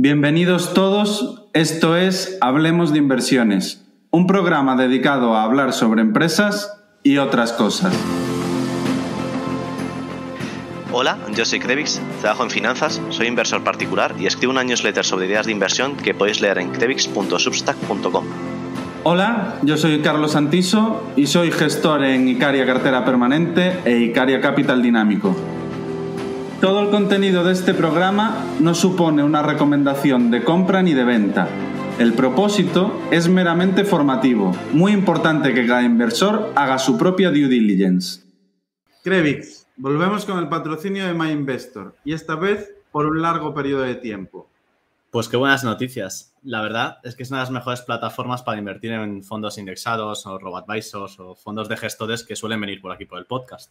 Bienvenidos todos, esto es Hablemos de Inversiones, un programa dedicado a hablar sobre empresas y otras cosas. Hola, yo soy Crevix, trabajo en finanzas, soy inversor particular y escribo una newsletter sobre ideas de inversión que podéis leer en crevix.substack.com. Hola, yo soy Carlos Santiso y soy gestor en Icaria Cartera Permanente e Icaria Capital Dinámico. Todo el contenido de este programa no supone una recomendación de compra ni de venta. El propósito es meramente formativo. Muy importante que cada inversor haga su propia due diligence. Crevix, volvemos con el patrocinio de My Investor y esta vez por un largo periodo de tiempo. Pues qué buenas noticias. La verdad es que es una de las mejores plataformas para invertir en fondos indexados o robo advisors o fondos de gestores que suelen venir por aquí por el podcast.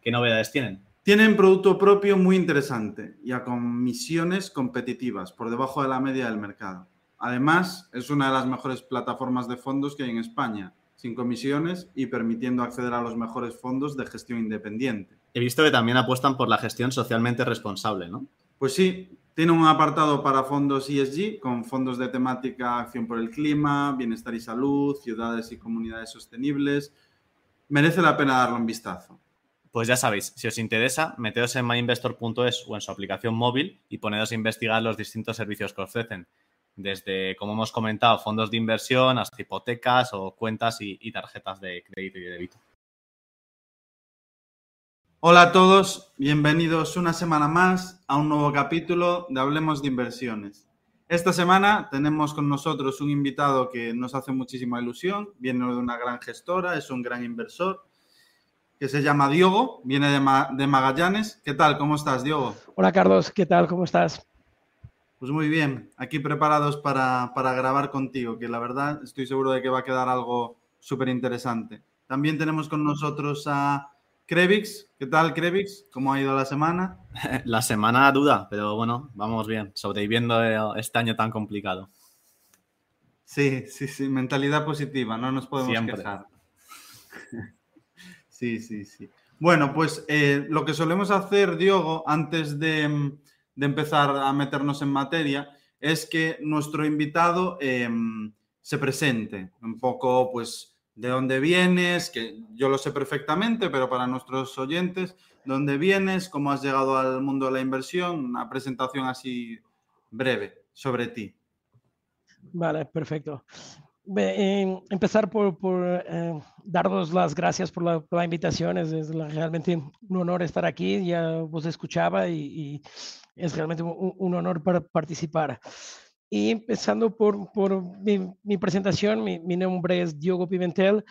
¿Qué novedades tienen? Tienen producto propio muy interesante y a comisiones competitivas, por debajo de la media del mercado. Además, es una de las mejores plataformas de fondos que hay en España, sin comisiones y permitiendo acceder a los mejores fondos de gestión independiente. He visto que también apuestan por la gestión socialmente responsable, ¿no? Pues sí, tiene un apartado para fondos ESG con fondos de temática acción por el clima, bienestar y salud, ciudades y comunidades sostenibles. Merece la pena darle un vistazo. Pues ya sabéis, si os interesa, metedos en myinvestor.es o en su aplicación móvil y ponedos a investigar los distintos servicios que ofrecen, desde, como hemos comentado, fondos de inversión hasta hipotecas o cuentas y, tarjetas de crédito y de débito. Hola a todos, bienvenidos una semana más a un nuevo capítulo de Hablemos de Inversiones. Esta semana tenemos con nosotros un invitado que nos hace muchísima ilusión, viene de una gran gestora, es un gran inversor que se llama Diogo, viene de, Magallanes. ¿Qué tal? ¿Cómo estás, Diogo? Hola, Carlos. ¿Qué tal? ¿Cómo estás? Pues muy bien, aquí preparados para, grabar contigo, que la verdad estoy seguro de que va a quedar algo súper interesante. También tenemos con nosotros a Krevix. ¿Qué tal, Krevix? ¿Cómo ha ido la semana? la semana duda, pero bueno, vamos bien, sobreviviendo este año tan complicado. Sí, sí, sí, mentalidad positiva, no nos podemos Siempre. quejar. Sí, sí, sí. Bueno, pues eh, lo que solemos hacer, Diogo, antes de, empezar a meternos en materia, es que nuestro invitado em, se presente un poco, pues, de dónde vienes, que yo lo sé perfectamente, pero para nuestros oyentes, dónde vienes, cómo has llegado al mundo de la inversión, una presentación así breve sobre ti. Vale, perfecto. Em, empezar por, por eh, las gracias por la, invitación. Es, realmente un honor estar aquí. Ya vos escuchaba y, es realmente un, honor para participar. Y empezando por, por mi, presentación, mi, nombre es Diogo Pimentel.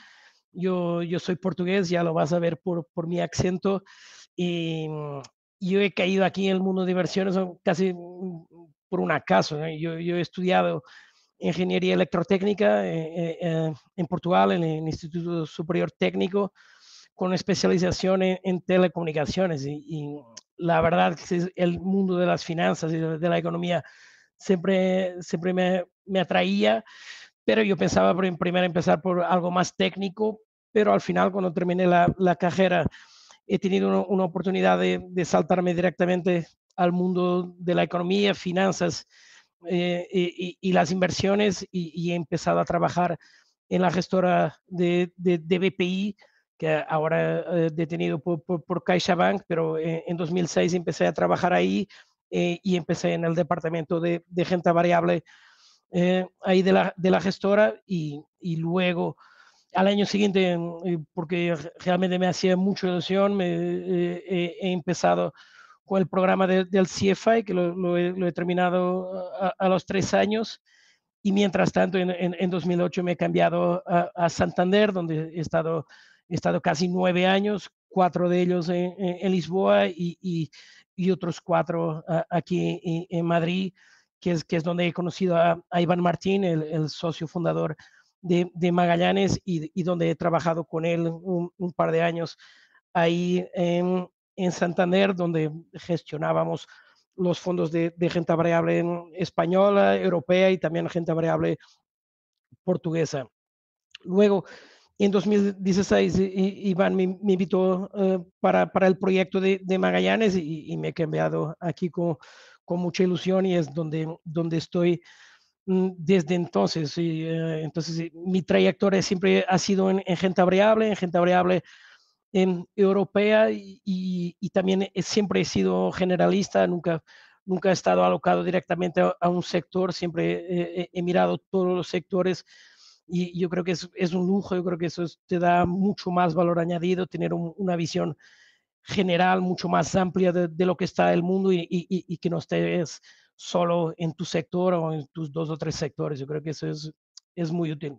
Yo, yo soy portugués, ya lo vas a ver por, por mi acento. Y yo he caído aquí en el mundo de diversiones casi mm, por un acaso. Yo, yo he estudiado ingeniería electrotécnica eh, eh, eh, en Portugal, en el Instituto Superior Técnico, con especialización en, telecomunicaciones. Y, la verdad, que el mundo de las finanzas y de la economía siempre, siempre me, me atraía, pero yo pensaba primero empezar por algo más técnico, pero al final, cuando terminé la, la carrera, he tenido una, oportunidad de, de, saltarme directamente al mundo de la economía, finanzas eh, y, las inversiones y, he empezado a trabajar en la gestora de, de, BPI, que ahora eh, detenido por, por, CaixaBank, pero eh, en 2006 empecé a trabajar ahí y empecé en el departamento de, de renta variable ahí de la, de la gestora y, y luego al año siguiente, porque realmente me hacía mucha ilusión, he empezado con el programa del CFI, que lo, he, terminado a, los tres años. Y mientras tanto, en, 2008 me he cambiado a, Santander, donde he estado, estado casi nueve años, cuatro de ellos en, Lisboa y, otros cuatro aquí en, Madrid, que es, que es donde he conocido a, Iván Martín, el, socio fundador de, Magallanes y, donde he trabajado con él un, un par de años ahí en, en Santander, donde gestionábamos los fondos de, de variable española, europea y también gente variable portuguesa. Luego, en 2016, Iván me, invitó eh, para, para, el proyecto de, Magallanes y, me he cambiado aquí con, con, mucha ilusión y es donde, donde estoy mm, desde entonces. Y, eh, entonces, mi trayectoria siempre ha sido en, gente variable, en gente variable europea y, también eh, siempre he sido generalista, nunca, nunca he estado alocado directamente a, un sector, siempre he, mirado todos los sectores y yo creo que es, un lujo, yo creo que eso te da mucho más valor añadido, tener una visión general mucho más amplia de, lo que está el mundo y, y que no estés solo en tu sector o en tus dos o tres sectores. Yo creo que eso es, es muy útil.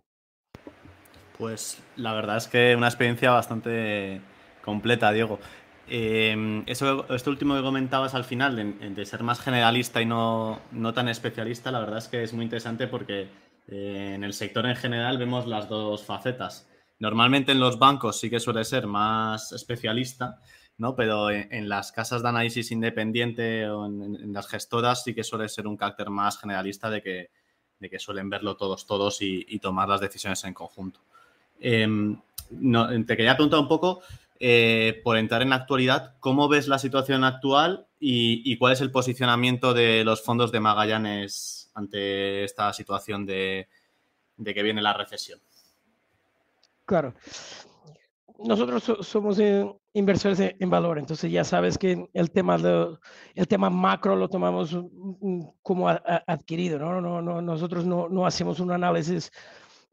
Pues la verdad es que una experiencia bastante completa, Diego. Em, eso, esto último que comentabas al final, de, ser más generalista y no, tan especialista, la verdad es que es muy interesante porque eh, en el sector en general vemos las dos facetas. Normalmente en los bancos sí que suele ser más especialista, ¿no? Pero en, las casas de análisis independiente o en, las gestoras sí que suele ser un carácter más generalista de que, de que suelen verlo todos, todos y tomar las decisiones en conjunto. Em, te quería preguntar un poco, eh, por entrar en la actualidad, ¿cómo ves la situación actual y, cuál es el posicionamiento de los fondos de Magallanes ante esta situación de, que viene la recesión. Claro. Nosotros somos eh, inversores en, valor, entonces ya sabes que el tema, el tema macro lo tomamos mm, mm, como adquirido, ¿no? No, no, nosotros no, no hacemos un análisis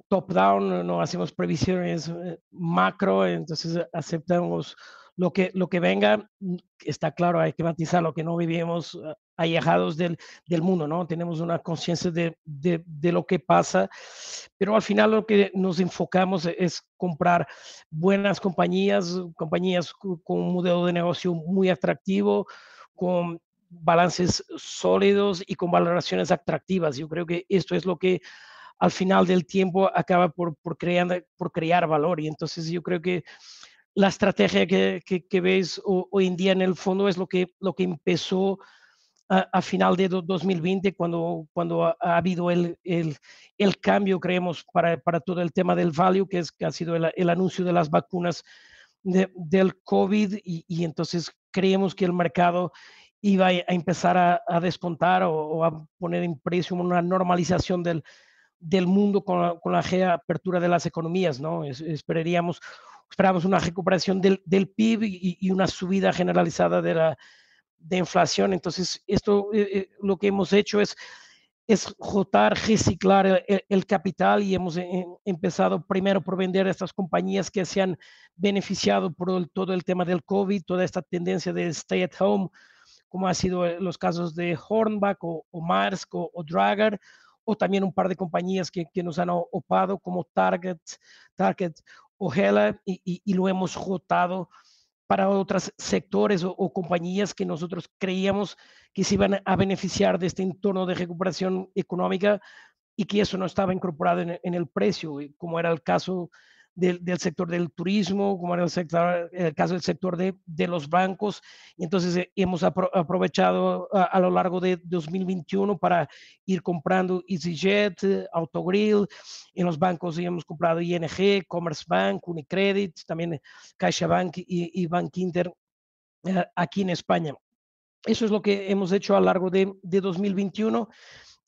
top-down, no hacemos previsiones eh, macro, entonces eh, aceptamos lo que, lo que venga, mm, está claro, hay que matizar lo que no vivimos eh, alejados del, del mundo, ¿no? Tenemos una conciencia de, de, de, lo que pasa, pero al final lo que nos enfocamos es comprar buenas compañías, compañías con un modelo de negocio muy atractivo, con balances sólidos y con valoraciones atractivas. Yo creo que esto es lo que al final del tiempo acaba por, por, crear, por crear valor. Y entonces yo creo que la estrategia que, que, veis hoy en día en el fondo es lo que, lo que empezó a, final de 2020, cuando, cuando ha, habido el, el, el, cambio, creemos, para, para, todo el tema del value, que, es, que ha sido el, anuncio de las vacunas del COVID, y, y, entonces creemos que el mercado iba a empezar a, a descontar o, o, a poner en precio una normalización del, del mundo con la, con la reapertura de las economías, ¿no? esperaríamos, esperamos una recuperación del, del PIB y, y, una subida generalizada de la de inflación. Entonces, esto eh, eh, lo que hemos hecho es, es rotar, reciclar el, capital y hemos eh, empezado primero por vender a estas compañías que se han beneficiado por todo el tema del COVID, toda esta tendencia de stay at home, como ha sido los casos de Hornback o, o o, o o también un par de compañías que, nos han opado como Target, Target o Hela y, lo hemos rotado para otros sectores o, compañías que nosotros creíamos que se iban a beneficiar de este entorno de recuperación económica y que eso no estaba incorporado en el precio, como era el caso del, sector del turismo, como en el, sector, el caso del sector de, de los bancos. Entonces eh, hemos aprovechado a, lo largo de 2021 para ir comprando EasyJet, Autogrill, en los bancos hemos comprado ING, Commerce Bank, Unicredit, también CaixaBank y, y Bank Inter eh, aquí en España. Eso es lo que hemos hecho a lo largo de, de 2021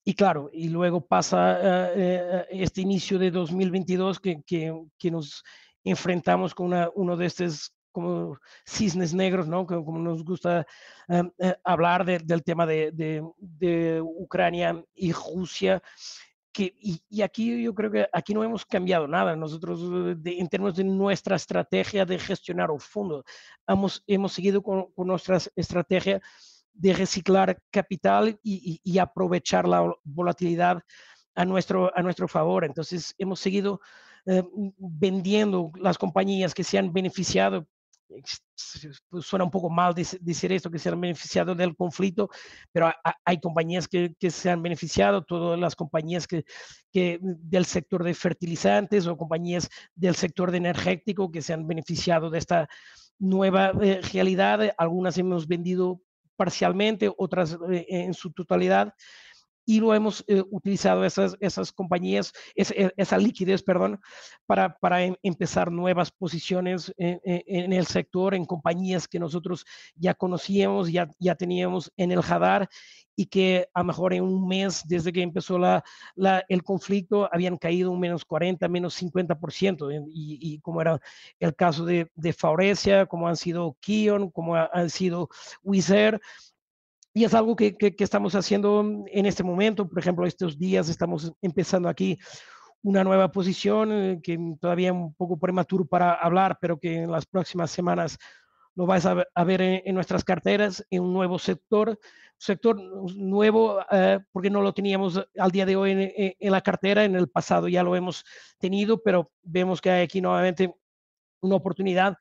y claro, y luego pasa eh, eh, eh, este inicio de 2022 que, que, que nos enfrentamos con una, uno de estos como cisnes negros, ¿no? Como, como nos gusta hablar del tema de, de, Ucrania y Rusia. Que, y, aquí yo creo que aquí no hemos cambiado nada. Nosotros, en términos de nuestra estrategia de gestionar el fondo, hemos, hemos seguido con, con nuestra estrategia de reciclar capital y, aprovechar la volatilidad a nuestro, a nuestro favor. Entonces, hemos seguido eh, vendiendo las compañías que se han beneficiado. Pues, suena un poco mal decir esto, que se han beneficiado del conflicto, pero hay compañías que, se han beneficiado, todas las compañías que, que, del sector de fertilizantes o compañías del sector de energético que se han beneficiado de esta nueva eh, realidad. Algunas hemos vendido parcialmente, otras eh, en su totalidad, y lo hemos eh, utilizado esas, esas compañías, e, esa liquidez, perdón, para, para em, empezar nuevas posiciones en, el sector, en compañías que nosotros ya conocíamos, ya, ya teníamos en el Hadar, y que a lo mejor en un mes desde que empezó la, la, el conflicto habían caído un menos 40, menos 50%, y, y como era el caso de, de Faurecia, como han sido Kion, como han sido Wizard, y es algo que, que, estamos haciendo en este momento. Por ejemplo, estos días estamos empezando aquí una nueva posición eh, que todavía un poco prematuro para hablar, pero que en las próximas semanas lo vais a, ver en, nuestras carteras, en un nuevo sector, sector nuevo eh, porque no lo teníamos al día de hoy en, en la cartera, en el pasado ya lo hemos tenido, pero vemos que hay aquí nuevamente una oportunidad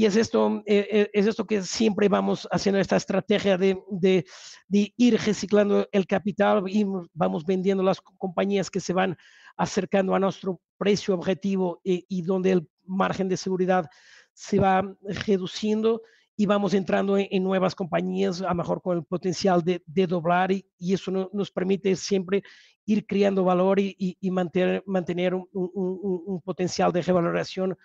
y es esto, eh, eh, es esto que siempre vamos haciendo esta estrategia de, de, ir reciclando el capital y vamos vendiendo las compañías que se van acercando a nuestro precio objetivo eh, y, donde el margen de seguridad se va reduciendo y vamos entrando en, nuevas compañías, a lo mejor con el potencial de, doblar y, eso nos permite siempre ir creando valor y, mantener, mantener un, un, un, potencial de revaloración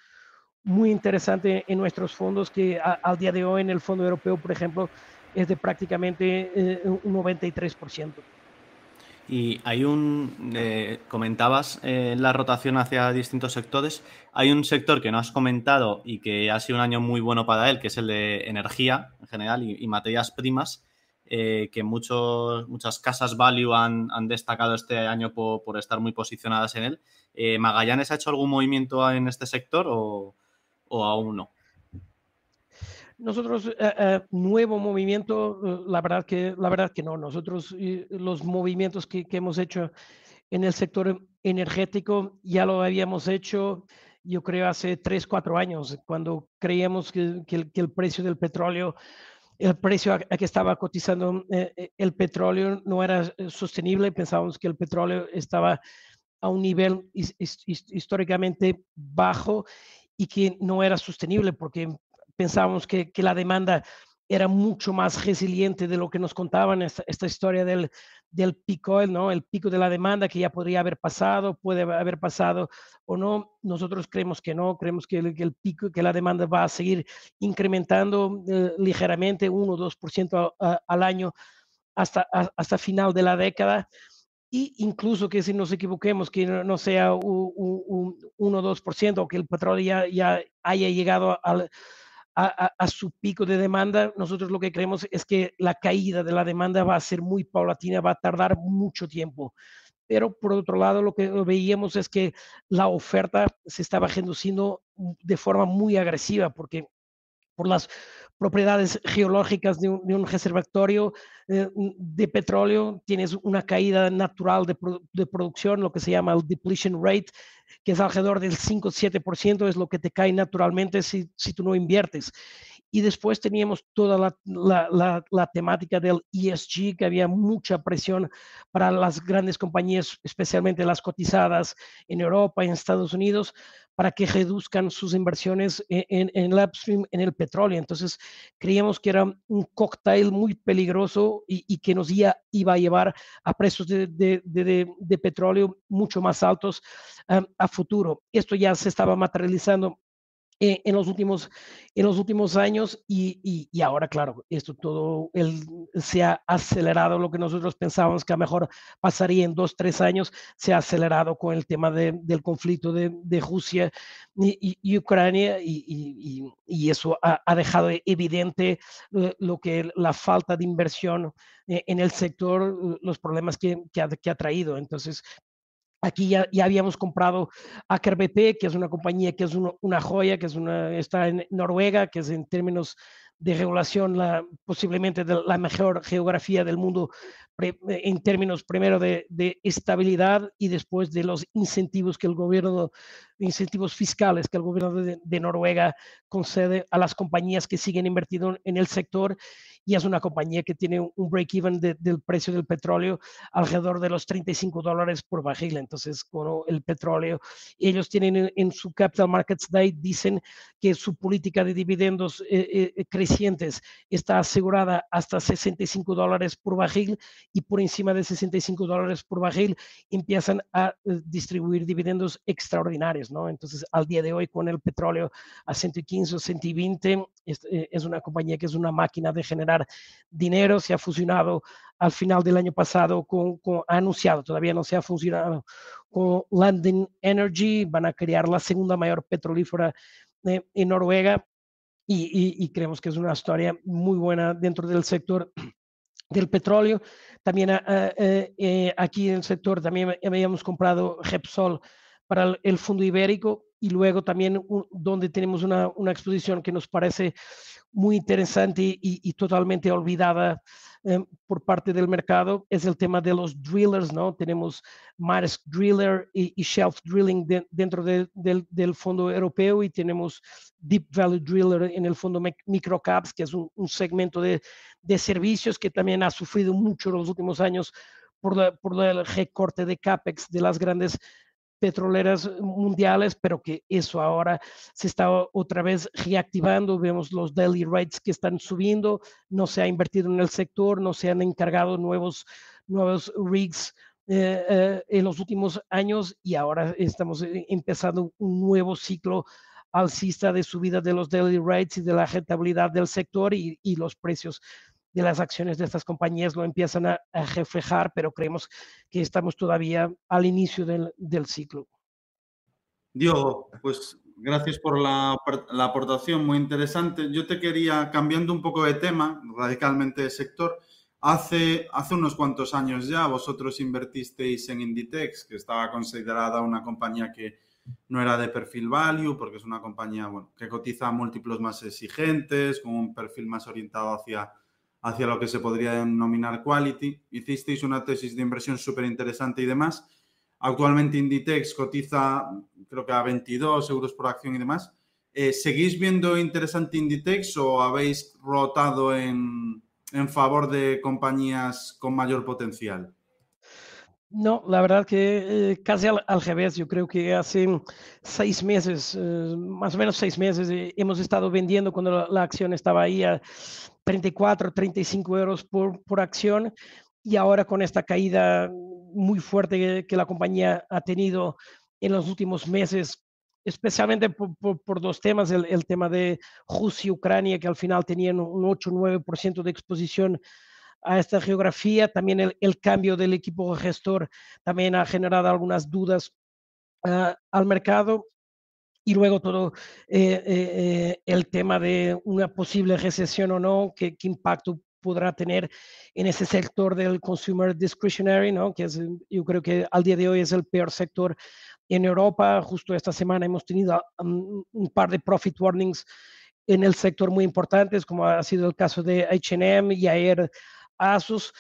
muy interesante en nuestros fondos, que al día de hoy en el Fondo Europeo, por ejemplo, es de prácticamente eh, un 93%. Y hay un, eh, comentabas eh, la rotación hacia distintos sectores, hay un sector que no has comentado y que ha sido un año muy bueno para él, que es el de energía en general y, materias primas, que muchos, muchas casas value han, destacado este año por, por, estar muy posicionadas en él. ¿Magallanes ha hecho algún movimiento en este sector o, o aún no? Nosotros, eh, eh, nuevo movimiento, eh, la verdad que, la verdad que no. Nosotros, los movimientos que, hemos hecho en el sector energético ya lo habíamos hecho, yo creo, hace tres, cuatro años, cuando creíamos que, el, precio del petróleo el precio a, que estaba cotizando el petróleo no era sostenible. Pensábamos que el petróleo estaba a un nivel históricamente bajo y que no era sostenible porque pensábamos que, la demanda era mucho más resiliente de lo que nos contaban esta, historia del, del pico, ¿no? el pico de la demanda que ya podría haber pasado, puede haber pasado o no. Nosotros creemos que no, creemos que el, pico, que la demanda va a seguir incrementando eh, ligeramente, 1 o 2% al año hasta, hasta final de la década y incluso que si nos equivoquemos, que no, sea un, 1 o 2%, o que el petróleo ya, ya haya llegado al, a, a, su pico de demanda, nosotros lo que creemos es que la caída de la demanda va a ser muy paulatina, va a tardar mucho tiempo. Pero por otro lado, lo que veíamos es que la oferta se estaba reduciendo de forma muy agresiva, porque por las propiedades geológicas de un, reservatorio eh, de petróleo, tienes una caída natural de, producción, lo que se llama el depletion rate, que es alrededor del 5-7%, es lo que te cae naturalmente si, si tú no inviertes. Y después teníamos toda la, temática del ESG, que había mucha presión para las grandes compañías, especialmente las cotizadas en Europa y en Estados Unidos, para que reduzcan sus inversiones e, en, el upstream, en el petróleo. Entonces, creíamos que era un cóctel muy peligroso y, que nos iba, a llevar a precios de, petróleo mucho más altos eh, a futuro. Esto ya se estaba materializando eh, en, los últimos, en los últimos años y, y, ahora, claro, esto todo se ha acelerado, lo que nosotros pensábamos que a lo mejor pasaría en dos, tres años, se ha acelerado con el tema de, del conflicto de, de Rusia y, Ucrania y, eso ha, ha, dejado evidente lo que la falta de inversión eh, en el sector, los problemas que, ha, que ha traído. Entonces, Aquí ya, habíamos comprado Aker BP, que es una compañía que es una joya, que es una, está en Noruega, que es en términos de regulación la, posiblemente la mejor geografía del mundo en términos primero de, estabilidad y después de los incentivos que el gobierno, incentivos fiscales que el gobierno de, Noruega concede a las compañías que siguen invertido en el sector y es una compañía que tiene un break-even del precio del petróleo alrededor de los 35 dólares por barril. Entonces, con el petróleo, ellos tienen en, su Capital Markets Day, dicen que su política de dividendos eh, eh, crecientes está asegurada hasta 65 dólares por barril y por encima de 65 dólares por barril empiezan a eh, distribuir dividendos extraordinarios, ¿no? Entonces, al día de hoy, con el petróleo a 115 o 120, es una compañía que es una máquina de generar dinero, se ha fusionado al final del año pasado con, ha anunciado, todavía no se ha funcionado, con landing Energy, van a crear la segunda mayor petrolífera eh, en Noruega y, creemos que es una historia muy buena dentro del sector del petróleo. También ah, ah, eh, eh, aquí en el sector también habíamos comprado Repsol para el, Fondo Ibérico y luego también donde tenemos una exposición que nos parece muy interesante y, totalmente olvidada em, por parte del mercado es el tema de los drillers, ¿no? Tenemos Mars Driller y, Shelf Drilling dentro del Fondo Europeo y tenemos Deep Value Driller en el Fondo Microcaps, que es un, segmento de, servicios que también ha sufrido mucho en los últimos años por, por el recorte de CAPEX de las grandes petroleras mundiales, pero que eso ahora se está otra vez reactivando. Vemos los daily rates que están subiendo, no se ha invertido en el sector, no se han encargado nuevos, rigs eh, eh, en los últimos años y ahora estamos eh, empezando un nuevo ciclo alcista de subida de los daily rates y de la rentabilidad del sector y, y los precios de las acciones de estas compañías lo empiezan a, reflejar, pero creemos que estamos todavía al inicio del, ciclo. Diego, pues gracias por la, aportación, muy interesante. Yo te quería, cambiando un poco de tema, radicalmente de sector, hace, hace unos cuantos años ya vosotros invertisteis en Inditex, que estaba considerada una compañía que no era de perfil value, porque es una compañía bueno, que cotiza múltiplos más exigentes, con un perfil más orientado hacia hacia lo que se podría denominar quality. Hicisteis una tesis de inversión súper interesante y demás. Actualmente Inditex cotiza creo que a 22 euros por acción y demás. Eh, ¿Seguís viendo interesante Inditex o habéis rotado en favor de compañías con mayor potencial? No, la verdad que eh, casi al, revés. Yo creo que hace seis meses, eh, más o menos seis meses, eh, hemos estado vendiendo cuando la, acción estaba ahí a 34, 35 euros por, por acción. Y ahora con esta caída muy fuerte que, la compañía ha tenido en los últimos meses, especialmente por, dos temas, el, el tema de Rusia y Ucrania, que al final tenían un 8-9% de exposición a esta geografía. También el, cambio del equipo gestor también ha generado algunas dudas ah, al mercado. Y luego todo eh, eh, eh, el tema de una posible recesión o no, qué, qué impacto podrá tener en ese sector del consumer discretionary, ¿no? que es, yo creo que al día de hoy es el peor sector en Europa. Justo esta semana hemos tenido um, un par de profit warnings en el sector muy importantes, como ha sido el caso de HM y ayer Asus.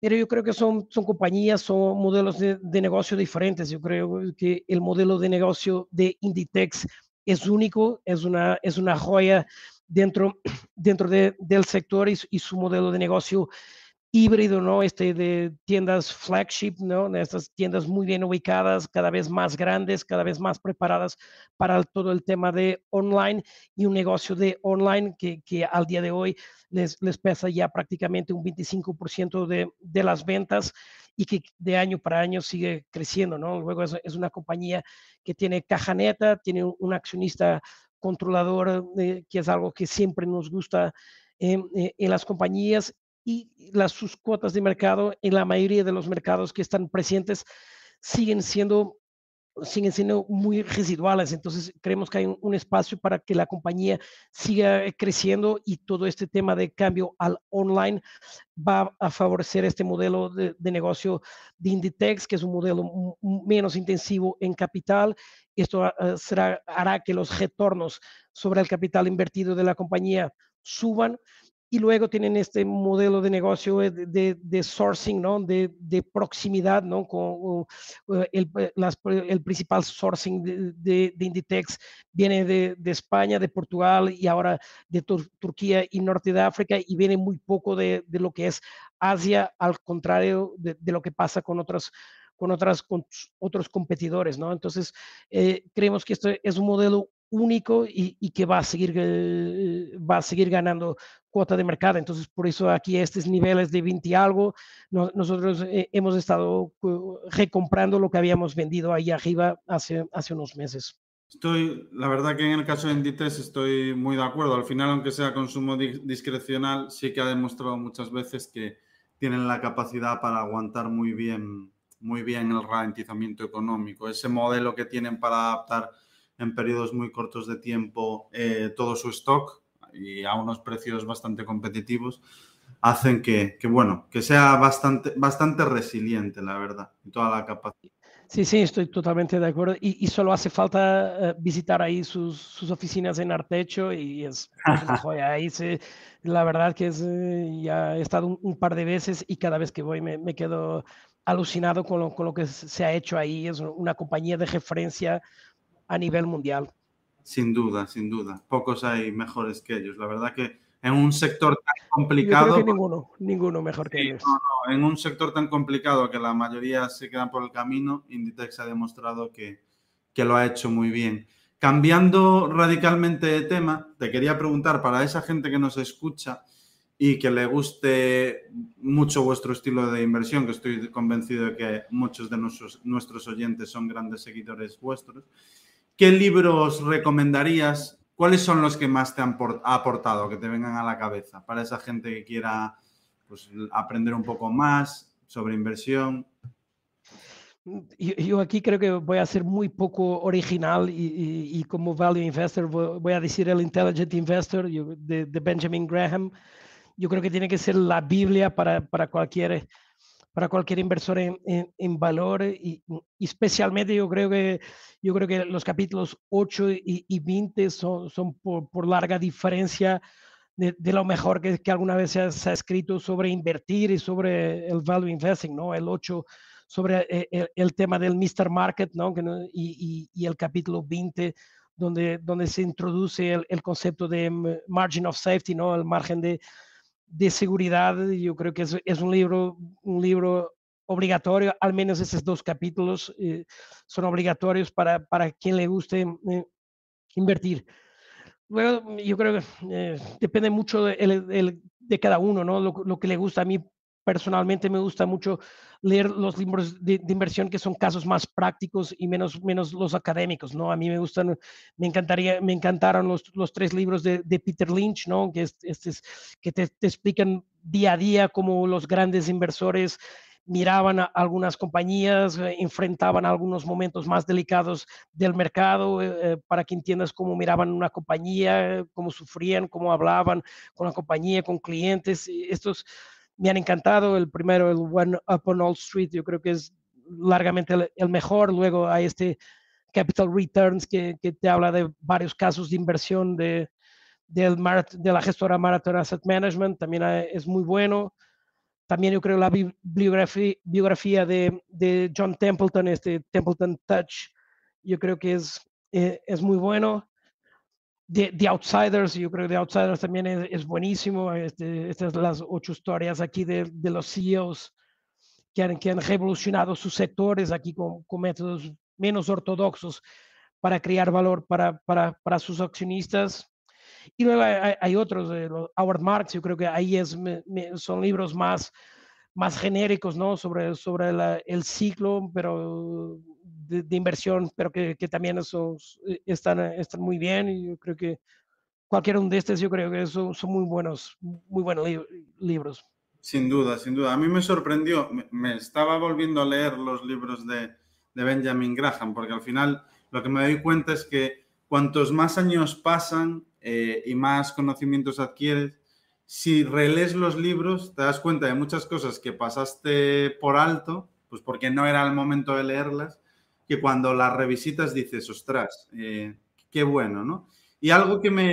Pero yo creo que son, son compañías, son modelos de, negocio diferentes. Yo creo que el modelo de negocio de Inditex es único, es una, es una joya dentro, dentro del sector y, y su modelo de negocio híbrido, ¿no? Este de tiendas flagship, ¿no? De estas tiendas muy bien ubicadas, cada vez más grandes, cada vez más preparadas para todo el tema de online y un negocio de online que, que al día de hoy les, les pesa ya prácticamente un 25% de, de las ventas y que de año para año sigue creciendo, ¿no? Luego es, una compañía que tiene caja neta, tiene un accionista controlador, eh, que es algo que siempre nos gusta eh, eh, en, las compañías y las, sus cuotas de mercado en la mayoría de los mercados que están presentes siguen siendo siguen siendo muy residuales. Entonces, creemos que hay un, espacio para que la compañía siga eh, creciendo y todo este tema de cambio al online va a favorecer este modelo de, negocio de Inditex, que es un modelo menos intensivo en capital. Esto eh, será, hará que los retornos sobre el capital invertido de la compañía suban y luego tienen este modelo de negocio eh, de, sourcing, ¿no? De, proximidad, ¿no? Con uh, uh, eh, el, principal sourcing de, Inditex viene de, España, de Portugal y ahora de Turquía y Norte de África y viene muy poco de, lo que es Asia, al contrario de, lo que pasa con otras con otras otros competidores, ¿no? Entonces eh, creemos que esto es un modelo único y, que va a seguir eh, eh, va a seguir ganando cuota de mercado entonces por eso aquí estos niveles de 20 y algo nosotros eh, hemos estado recomprando lo que habíamos vendido ahí arriba hace hace unos meses Estoy, la verdad que en el caso de Inditex estoy muy de acuerdo. Al final, aunque sea consumo discrecional, sí que ha demostrado muchas veces que tienen la capacidad para aguantar muy bien, muy bien el ralentizamiento económico. Ese modelo que tienen para adaptar en periodos muy cortos de tiempo eh, todo su stock y a unos precios bastante competitivos, hacen que, que, bueno, que sea bastante, bastante resiliente, la verdad, y toda la capacidad. Sí, sí, estoy totalmente de acuerdo. Y, solo hace falta eh, visitar ahí sus, sus, oficinas en Artecho y es, joya. Ahí la verdad que es, eh, ya he estado un, par de veces y cada vez que voy me, me quedo alucinado con lo, con lo, que se ha hecho ahí. Es una compañía de referencia a nivel mundial. Sin duda, sin duda. Pocos hay mejores que ellos. La verdad que en un sector tan complicado... ninguno, ninguno mejor que ellos. en un sector tan complicado que la mayoría se quedan por el camino, Inditex ha demostrado que, lo ha hecho muy bien. Cambiando radicalmente de tema, te quería preguntar para esa gente que nos escucha y que le guste mucho vuestro estilo de inversión, que estoy convencido de que muchos de nuestros, nuestros oyentes son grandes seguidores vuestros, ¿qué libros recomendarías? ¿Cuáles son los que más te han aportado, que te vengan a la cabeza, para esa gente que quiera pues, aprender un poco más sobre inversión? Yo aquí creo que voy a ser muy poco original y, como value investor voy a decir el intelligent investor de, Benjamin Graham. Yo creo que tiene que ser la Biblia para, para cualquier para cualquier inversor en, en, valor eh, y, especialmente yo creo que, yo creo que los capítulos 8 y, 20 son, son por, larga diferencia de, lo mejor que, que alguna vez se ha, escrito sobre invertir y sobre el value investing, ¿no? El 8 sobre eh, el, tema del Mr. Market, ¿no? y, y, el capítulo 20, donde, donde se introduce el, el, concepto de margin of safety, ¿no? El margen de, de seguridad, yo creo que es, un, libro, un libro obligatorio, al menos esos dos capítulos eh, son obligatorios para, para, quien le guste eh, invertir. Bueno, yo creo que eh, depende mucho de, cada uno, ¿no? lo, que le gusta a mí personalmente me gusta mucho leer los libros de, inversión que son casos más prácticos y menos, menos los académicos, ¿no? A mí me gustan, me encantaría, me encantaron los, tres libros de, Peter Lynch, ¿no? Que, este es, que te, explican día a día cómo los grandes inversores miraban a algunas compañías, eh, enfrentaban algunos momentos más delicados del mercado eh, eh, para que entiendas cómo miraban una compañía, cómo sufrían, cómo hablaban con la compañía, con clientes. Estos me han encantado. El primero, el One Up on All Street, yo creo que es largamente el, mejor. Luego hay este Capital Returns que, te habla de varios casos de inversión de, de la gestora Marathon Asset Management, también eh, es muy bueno. También yo creo la biografía, de, John Templeton, este Templeton Touch, yo creo que es, eh, es muy bueno. The, Outsiders, yo creo que The Outsiders también es, buenísimo. Este, estas son las ocho historias aquí de, los CEOs que han, que han, revolucionado sus sectores aquí con, métodos menos ortodoxos para crear valor para, para, para sus accionistas. Y luego hay, otros, de eh, Howard Marks, yo creo que ahí es, son libros más más genéricos, ¿no? Sobre, sobre el ciclo, pero de, inversión, pero que, también esos eh, están, eh, están muy bien y yo creo que cualquiera de estos, yo creo que esos son muy buenos, muy buenos libros. Sin duda, sin duda. A mí me sorprendió, me, estaba volviendo a leer los libros de, de Benjamin Graham, porque al final lo que me doy cuenta es que cuantos más años pasan eh, y más conocimientos adquieres, si relees los libros, te das cuenta de muchas cosas que pasaste por alto, pues porque no era el momento de leerlas, que cuando las revisitas dices, ostras, eh, qué bueno, ¿no? Y algo que me,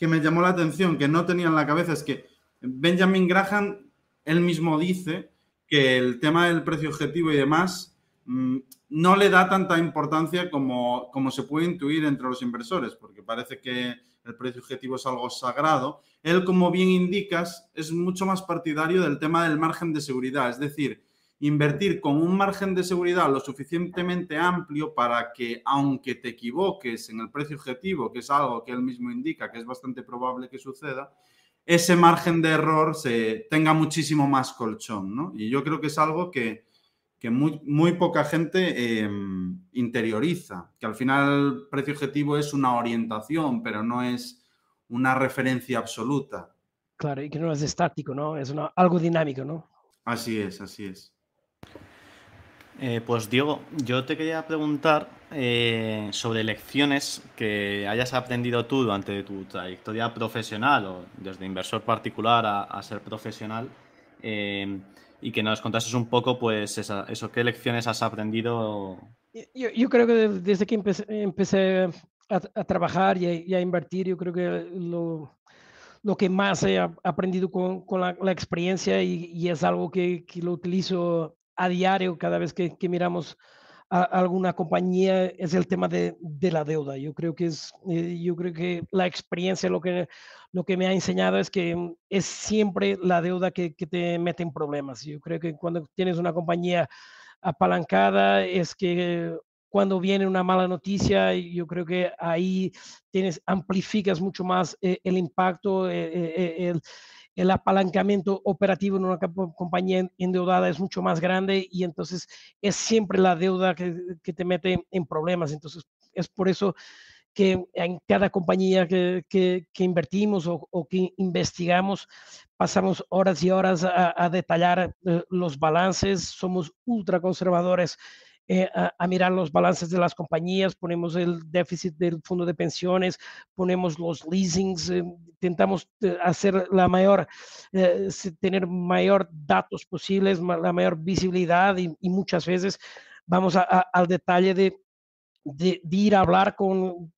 me llamó la atención, que no tenía en la cabeza, es que Benjamin Graham, él mismo dice que el tema del precio objetivo y demás mm, no le da tanta importancia como, como se puede intuir entre los inversores, porque parece que el precio objetivo es algo sagrado, él, como bien indicas, es mucho más partidario del tema del margen de seguridad, es decir, invertir con un margen de seguridad lo suficientemente amplio para que, aunque te equivoques en el precio objetivo, que es algo que él mismo indica que es bastante probable que suceda, ese margen de error se tenga muchísimo más colchón, Y yo creo que es algo que, que muy, poca gente em, interioriza, que al final el precio objetivo es una orientación, pero no es una referencia absoluta. Claro, y que no es estático, ¿no? Es algo dinámico, ¿no? Así es, así es. Eh, pues Diego, yo te quería preguntar eh, sobre lecciones que hayas aprendido tú durante tu trayectoria profesional o desde inversor particular a, ser profesional. Eh, y que nos contases un poco, pues, eso, qué lecciones has aprendido. Yo, creo que desde que empecé, a, a, trabajar y a, invertir, yo creo que lo, lo que más he aprendido con, con la, experiencia y, es algo que, que, lo utilizo a diario cada vez que, que miramos alguna compañía es el tema de, de, la deuda. Yo creo que es, eh, yo creo que la experiencia lo que, lo que me ha enseñado es que mm, es siempre la deuda que, que te mete en problemas. Yo creo que cuando tienes una compañía apalancada es que cuando viene una mala noticia, yo creo que ahí tienes, amplificas mucho más eh, el impacto, eh, el el apalancamiento operativo en una compañía endeudada es mucho más grande y entonces es siempre la deuda que, te mete en problemas. Entonces es por eso que en cada compañía que, invertimos o, que investigamos, pasamos horas y horas a, a detallar eh, los balances, somos ultra conservadores eh, a, mirar los balances de las compañías, ponemos el déficit del fondo de pensiones, ponemos los leasings, eh, intentamos eh, hacer la mayor, tener mayor datos posibles, la mayor visibilidad y, muchas veces vamos al detalle de, de, ir a hablar con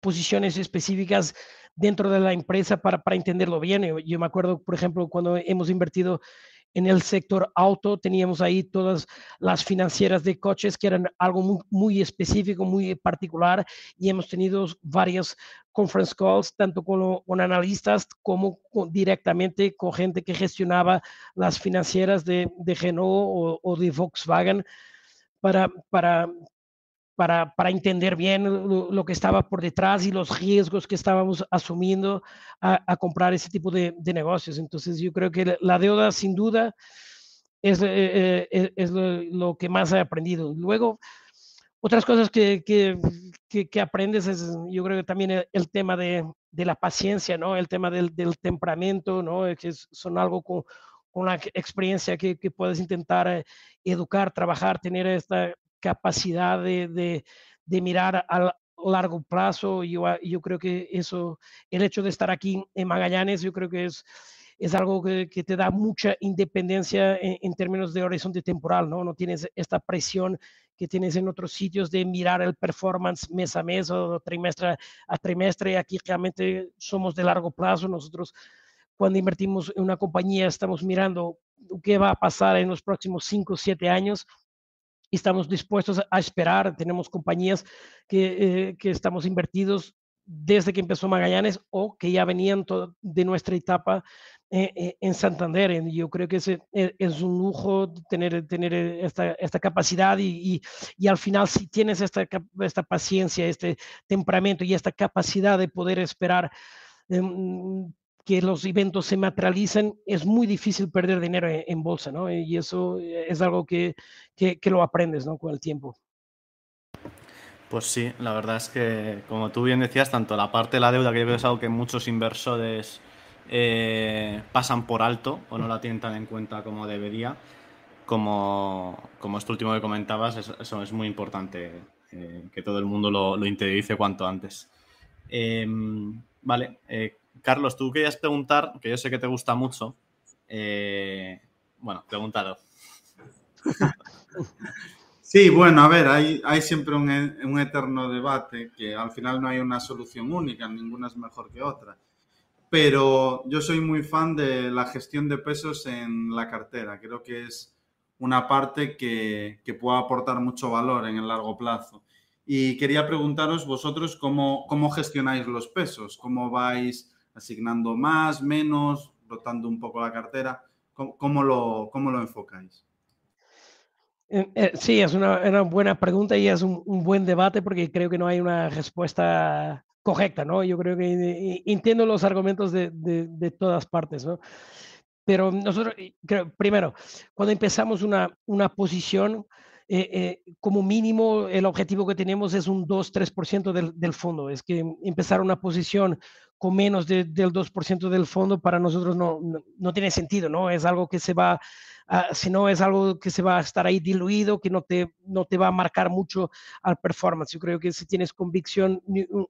posiciones específicas dentro de la empresa para, para entenderlo bien. yo, me acuerdo, por ejemplo, cuando hemos invertido en el sector auto teníamos ahí todas las financieras de coches que eran algo muy, específico, muy particular y hemos tenido varias conference calls, tanto con, analistas como directamente con gente que gestionaba las financieras de, de Renault o, o de Volkswagen. Para, para, para, entender bien lo, que estaba por detrás y los riesgos que estábamos asumiendo a, comprar ese tipo de, negocios. Entonces yo creo que la deuda sin duda es, eh, eh, e, lo, que más he aprendido. Luego, otras cosas que, aprendes es, yo creo que también el, tema de, la paciencia, ¿no? El tema del, temperamento, ¿no? Que son algo con, una experiencia que puedes intentar eh, educar, trabajar, tener esta capacidad de, mirar a largo plazo. Yo, yo creo que eso, el hecho de estar aquí en Magallanes, yo creo que es, es algo que, te da mucha independencia en, términos de horizonte temporal, ¿no? No tienes esta presión que tienes en otros sitios de mirar el performance mes a mes o trimestre a trimestre. Aquí realmente somos de largo plazo. Nosotros cuando invertimos en una compañía estamos mirando qué va a pasar en los próximos cinco o siete años y estamos dispuestos a esperar. Tenemos compañías que, eh, que estamos invertidos desde que empezó Magallanes o que ya venían de nuestra etapa eh, eh, en Santander. Yo creo que es, e-, es un lujo tener, tener esta, esta capacidad y, y, y, al final si tienes esta, esta paciencia, este temperamento y esta capacidad de poder esperar em, que los eventos se materialicen es muy difícil perder dinero en, bolsa, ¿no? Y eso eh, es algo que, lo aprendes, ¿no? Con el tiempo. Pues sí, la verdad es que, como tú bien decías, tanto la parte de la deuda, que yo he que que muchos inversores eh, pasan por alto o no la tienen tan en cuenta como debería, como, como esto último que comentabas, eso, es muy importante, eh, que todo el mundo lo, lo interiorice cuanto antes. Em, vale, Carlos, tú querías preguntar, que yo sé que te gusta mucho. Eh, bueno, pregúntalo. Sí, bueno, a ver, hay, siempre un, eterno debate que al final no hay una solución única, ninguna es mejor que otra. Pero yo soy muy fan de la gestión de pesos en la cartera. Creo que es una parte que, puede aportar mucho valor en el largo plazo. Y quería preguntaros vosotros cómo, cómo gestionáis los pesos, cómo vais asignando más, menos, rotando un poco la cartera? ¿Cómo, lo, cómo lo enfocáis? Eh, eh, sí, es una, una, buena pregunta y es un, un, buen debate porque creo que no hay una respuesta correcta, ¿no? Yo creo que eh, entiendo los argumentos de, de, de todas partes, ¿no? Pero nosotros, primero, cuando empezamos una, una posición, como mínimo el objetivo que tenemos es un 2-3% del, del fondo. Es que empezar una posición con menos del 2% del fondo para nosotros no, no, tiene sentido, ¿no? Es algo que se va, si no es algo que se va a estar ahí diluido, que no te, no te va a marcar mucho al performance. Yo creo que si tienes convicción,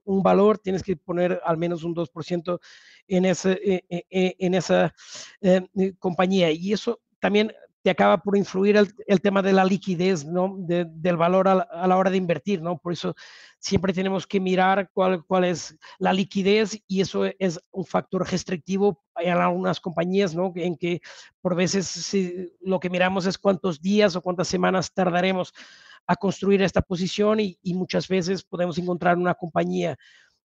un, valor, tienes que poner al menos un 2% e, e, e, en esa, en, eh, esa compañía. Y eso también acaba por influir el, tema de la liquidez, ¿no? del valor a la, hora de invertir, ¿no? Por eso siempre tenemos que mirar cuál, cuál es la liquidez y eso es un factor restrictivo en algunas compañías, ¿no? En que por veces lo que miramos es cuántos días o cuántas semanas tardaremos a construir esta posición y, muchas veces podemos encontrar una compañía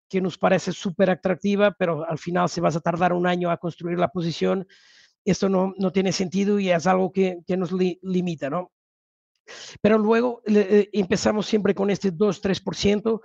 que nos parece súper atractiva, pero al final se vas a tardar un año a construir la posición esto no, tiene sentido y es algo que, nos limita, ¿no? Pero luego eh, empezamos siempre con este 2-3%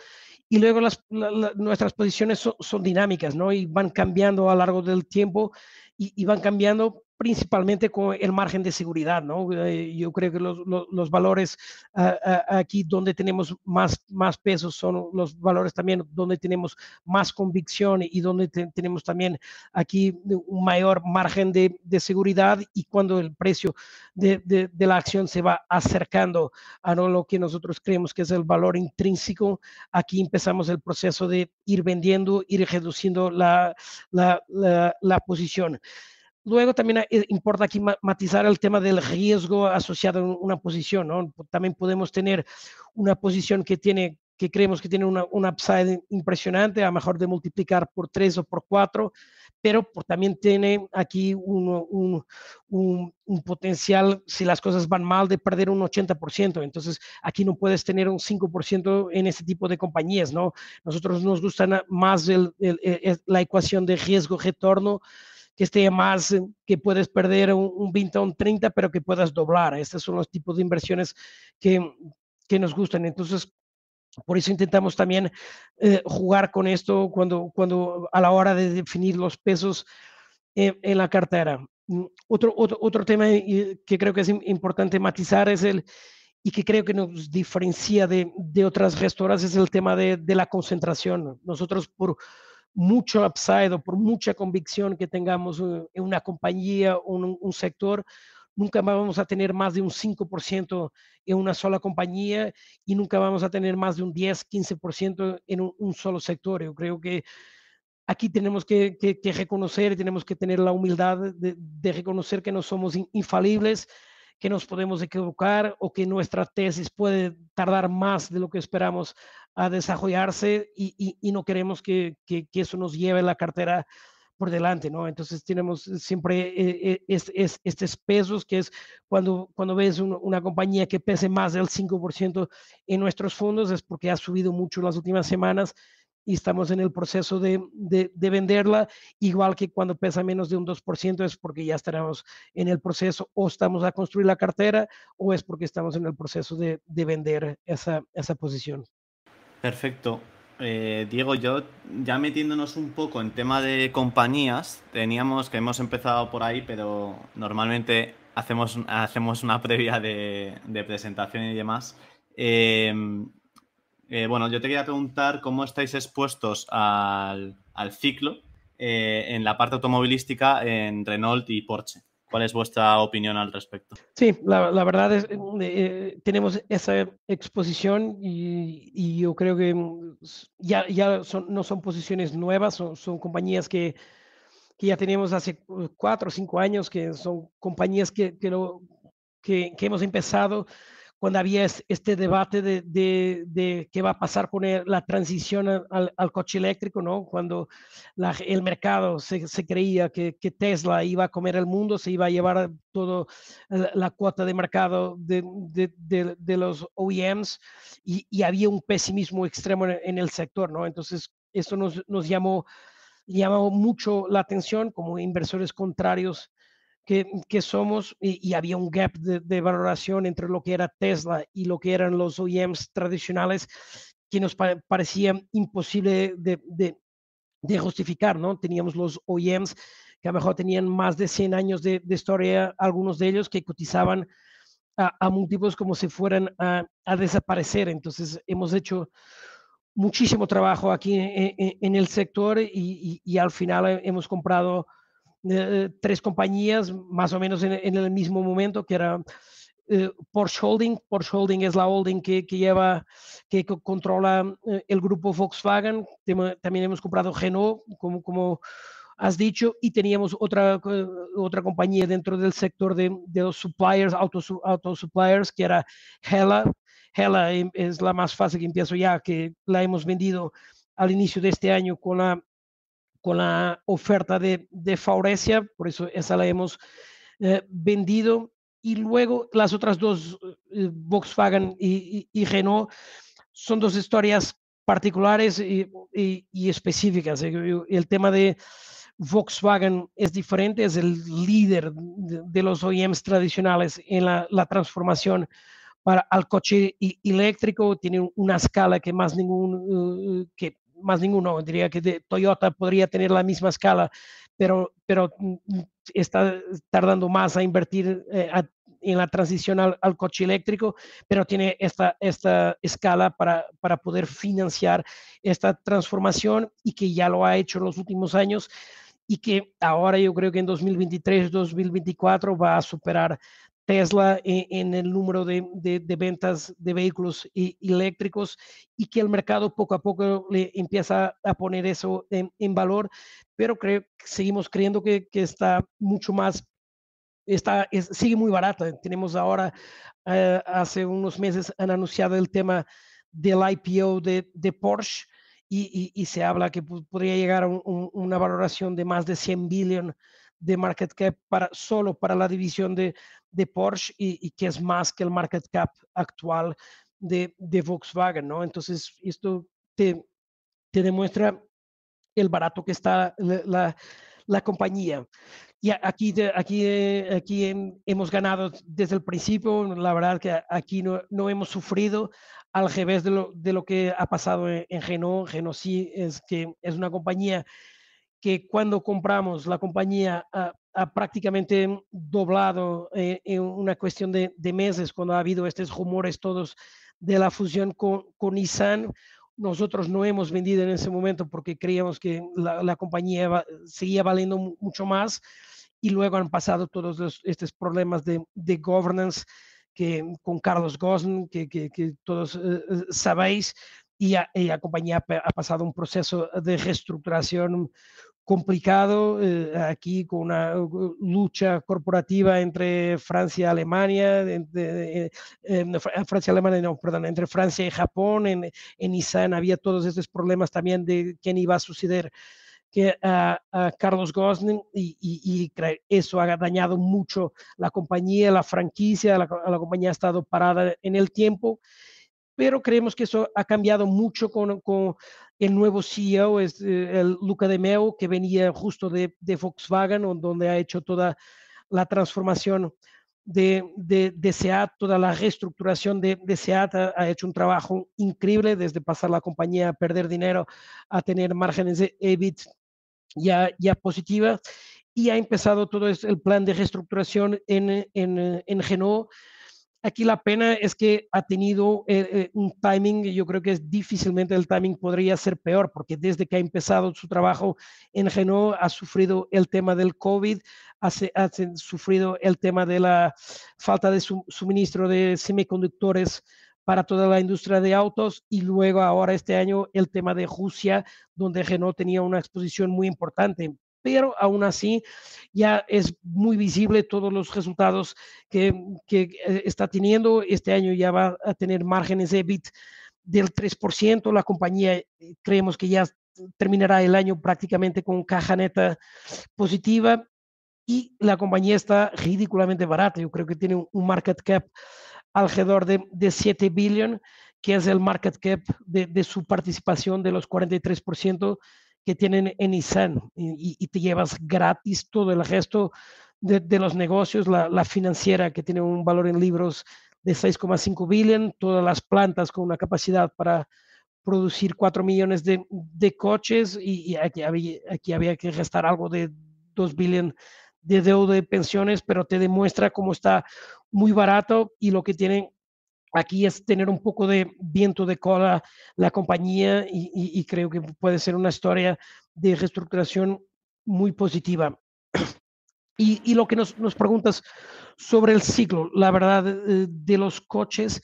y luego las, nuestras posiciones son, dinámicas, ¿no? Y van cambiando a lo largo del tiempo y van cambiando principalmente con el margen de seguridad, ¿no? Eh, yo creo que los, los, valores ah, ah, aquí donde tenemos más, más pesos son los valores también donde tenemos más convicción y donde tenemos también aquí un mayor margen de, de seguridad y cuando el precio de, de, la acción se va acercando a ¿no? lo que nosotros creemos que es el valor intrínseco, aquí empezamos el proceso de ir vendiendo, ir reduciendo la, la, la, la posición. Luego también eh, importa aquí matizar el tema del riesgo asociado a una posición, ¿no? También podemos tener una posición que tiene que creemos que tiene una, un upside impresionante, a lo mejor de multiplicar por tres o por cuatro, pero también tiene aquí un, un, un, potencial, si las cosas van mal, de perder un 80%. Entonces, aquí no puedes tener un 5% en este tipo de compañías, ¿no? Nosotros nos gusta más la ecuación de riesgo-retorno que esté más, eh, que puedes perder un, 20 o un 30, pero que puedas doblar. Estos son los tipos de inversiones que, que nos gustan. Entonces, por eso intentamos también eh, jugar con esto cuando, cuando a la hora de definir los pesos en, en la cartera. Mm, otro, otro, otro, tema eh, que creo que es importante matizar es el, y que creo que nos diferencia de, de otras gestoras, es el tema de, de la concentración. Nosotros por, mucho upside o por mucha convicción que tengamos eh, en una compañía o un, un sector, nunca vamos a tener más de un 5% en una sola compañía y nunca vamos a tener más de un 10, 15% en un, solo sector. Yo creo que aquí tenemos que, reconocer y reconocer, tenemos que tener la humildad de, reconocer que no somos infalibles, que nos podemos equivocar o que nuestra tesis puede tardar más de lo que esperamos a desarrollarse y, no queremos que, eso nos lleve la cartera por delante, ¿no? Entonces tenemos eh, siempre eh, eh, estos pesos, que es cuando, cuando ves una compañía que pese más del 5% en nuestros fondos, es porque ha subido mucho las últimas semanas y estamos en el proceso de, venderla, igual que cuando pesa menos de un 2% es porque ya estaremos en el proceso o estamos a construir la cartera o es porque estamos en el proceso de, vender esa posición. Perfecto. Eh, Diego, yo ya metiéndonos un poco en tema de compañías, teníamos que hemos empezado por ahí, pero normalmente hacemos, hacemos una previa de, presentación y demás. Em, eh, bueno, yo te quería preguntar cómo estáis expuestos al ciclo eh, en la parte automovilística en Renault y Porsche. ¿Cuál es vuestra opinión al respecto? Sí, la, verdad es eh, tenemos esa exposición y, yo creo que mm, ya, ya no son posiciones nuevas, son, son compañías que, que, ya tenemos hace uh, cuatro o cinco años, que son compañías que, que, que hemos empezado cuando había este debate de, de, de qué va a pasar con la transición al, coche eléctrico, ¿no? Cuando el mercado se, creía que, Tesla iba a comer el mundo, se iba a llevar toda la cuota de mercado de, de los OEMs y, había un pesimismo extremo en, el sector, ¿no? Entonces, esto nos, nos llamó, llamó mucho la atención como inversores contrarios Mm, que, somos y, había un gap de, valoración entre lo que era Tesla y lo que eran los OEMs tradicionales que nos parecía imposible de, de, justificar, ¿no? Teníamos los OEMs que a lo mejor tenían más de 100 años de, historia, algunos de ellos que cotizaban a, a múltiplos como si fueran a, a desaparecer. Entonces hemos hecho muchísimo trabajo aquí eh, eh, en, el sector y, y, al final eh, hemos comprado eh, eh, tres compañías más o menos en, el mismo momento, que era eh, Porsche Holding. Porsche Holding es la holding que, que lleva, que, controla el grupo Volkswagen. También hemos comprado Renault, como, como has dicho, y teníamos otra, otra compañía dentro del sector de, de los suppliers, auto, auto suppliers, que era Hella. Hella em, es la más fácil que empiezo ya, que la hemos vendido al inicio de este año con la con la oferta de, de Faurecia, por eso esa la hemos eh, vendido. Y luego las otras dos, eh, eh, Volkswagen y, Renault, son dos historias particulares y, específicas. El tema de Volkswagen es diferente, es el líder de, los OEMs tradicionales en la, transformación para al coche eléctrico, tiene una escala que más ningún, que más ninguno. Diría que Toyota podría tener la misma escala, pero, pero mm, mm, está tardando más a invertir eh, en la transición al, coche eléctrico, pero tiene esta, esta escala para, para poder financiar esta transformación y que ya lo ha hecho en los últimos años y que ahora yo creo que en 2023, 2024 va a superar Tesla e, en el número de, ventas de vehículos e, eléctricos y que el mercado poco a poco le empieza a poner eso en, valor, pero creo, seguimos creyendo que, está mucho más está, sigue muy barata. Tenemos ahora, eh, hace unos meses han anunciado el tema del IPO de, de Porsche y, se habla que podría llegar a una valoración de más de 100 billones, de market cap para, solo para la división de, de Porsche y, que es más que el market cap actual de, de Volkswagen, ¿no? Entonces, esto te, te, demuestra el barato que está la, la, compañía. Y aquí, aquí, eh, aquí hemos ganado desde el principio, la verdad que aquí no, no hemos sufrido al revés de lo, de lo que ha pasado en, geno Renault. sí es que es una compañía que cuando compramos la compañía ah, ha, prácticamente doblado eh, en una cuestión de, meses, cuando ha habido estos rumores todos de la fusión con, con Nissan. Nosotros no hemos vendido en ese momento porque creíamos que la, compañía seguía valiendo mucho más y luego han pasado todos estos problemas de, de, governance que, con Carlos Gosn, que, todos eh, eh, sabéis, y la compañía ha pasado un proceso de reestructuración complicado eh, aquí con una uh, uh, lucha corporativa entre Francia y Alemania, entre Francia Alemania, no, perdón, entre Francia y Japón, en, en Nissan había todos estos problemas también de quién iba a suceder que a, Carlos Gosling y, eso ha dañado mucho la compañía, la franquicia, la, compañía ha estado parada en el tiempo, pero creemos que eso ha cambiado mucho con, con el nuevo CEO es eh, Luca de Meo, que venía justo de, Volkswagen, donde ha hecho toda la transformación de, de, SEAT, toda la reestructuración de, SEAT, ha, hecho un trabajo increíble desde pasar la compañía a perder dinero a tener márgenes de EBIT ya, ya positivas y ha empezado todo el plan de reestructuración en, en Genoa Aquí la pena es que ha tenido eh, eh, un timing, yo creo que es difícilmente el timing podría ser peor, porque desde que ha empezado su trabajo en Renault ha sufrido el tema del COVID, ha, sufrido el tema de la falta de suministro de semiconductores para toda la industria de autos y luego ahora este año el tema de Rusia, donde Renault tenía una exposición muy importante pero aún así ya es muy visible todos los resultados que, eh, está teniendo. Este año ya va a tener márgenes de EBIT del 3%. La compañía eh, creemos que ya terminará el año prácticamente con caja neta positiva y la compañía está ridículamente barata. Yo creo que tiene un market cap alrededor de, 7 billion, que es el market cap de, de su participación de los 43% que tienen en ISAN y, te llevas gratis todo el resto de, los negocios, la, financiera que tiene un valor en libros de 6,5 billones, todas las plantas con una capacidad para producir 4 millones de, coches y, aquí, había, que restar algo de 2 billones de deuda de pensiones, pero te demuestra cómo está muy barato y lo que tienen aquí es tener un poco de viento de cola la compañía y, creo que puede ser una historia de reestructuración muy positiva. Y, lo que nos, preguntas sobre el ciclo, la verdad eh, de los coches,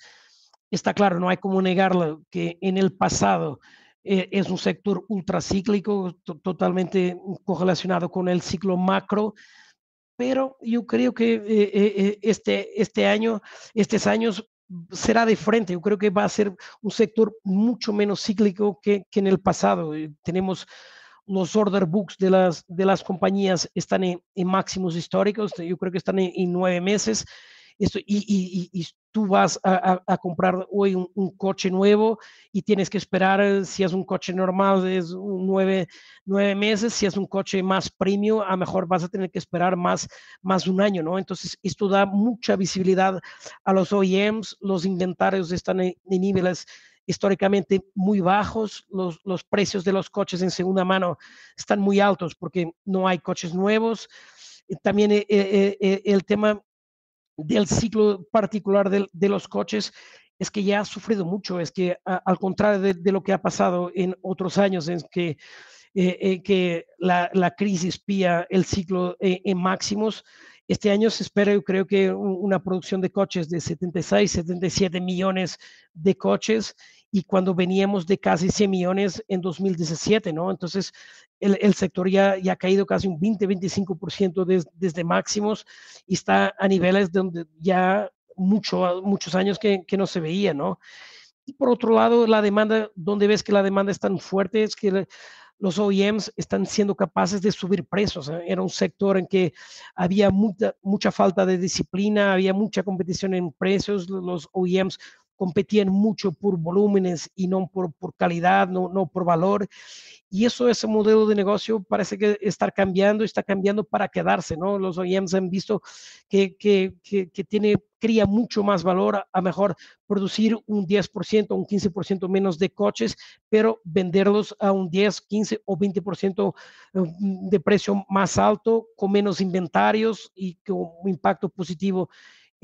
está claro, no hay como negarlo, que en el pasado eh, es un sector ultracíclico, totalmente correlacionado con el ciclo macro, pero yo creo que eh, este, este año, estos años será de frente, Yo creo que va a ser un sector mucho menos cíclico que, en el pasado. Eh, tenemos los order books de las, de las compañías están en, máximos históricos, yo creo que están en nueve meses esto, y, tú vas a, comprar hoy un, coche nuevo y tienes que esperar, eh, si es un coche normal, es nueve, meses, si es un coche más premium, a lo mejor vas a tener que esperar más, más un año, ¿no? Entonces, esto da mucha visibilidad a los OEMs, los inventarios están en, niveles históricamente muy bajos, los, precios de los coches en segunda mano están muy altos porque no hay coches nuevos. También eh, eh, el tema del ciclo particular de, los coches es que ya ha sufrido mucho, es que al contrario de, lo que ha pasado en otros años, en que, eh, que la, crisis pía el ciclo e, en máximos, este año se espera, yo creo que una producción de coches de 76, 77 millones de coches y cuando veníamos de casi 100 millones en 2017, ¿no? Entonces, el, sector ya, ya, ha caído casi un 20-25% desde máximos y está a niveles donde ya mucho, muchos años que, no se veía, ¿no? Y por otro lado, la demanda, donde ves que la demanda es tan fuerte, es que los OEMs están siendo capaces de subir precios. ¿eh? Era un sector en que había mucha, mucha falta de disciplina, había mucha competición en precios, los OEMs competían mucho por volúmenes y no por, por calidad, no, no por valor. Y eso, ese modelo de negocio parece que está cambiando, está cambiando para quedarse, ¿no? Los OEMs han visto que, que, que, que tiene, cría mucho más valor a mejor producir un 10%, un 15% menos de coches, pero venderlos a un 10, 15 o 20% mm, de precio más alto, con menos inventarios y con un impacto positivo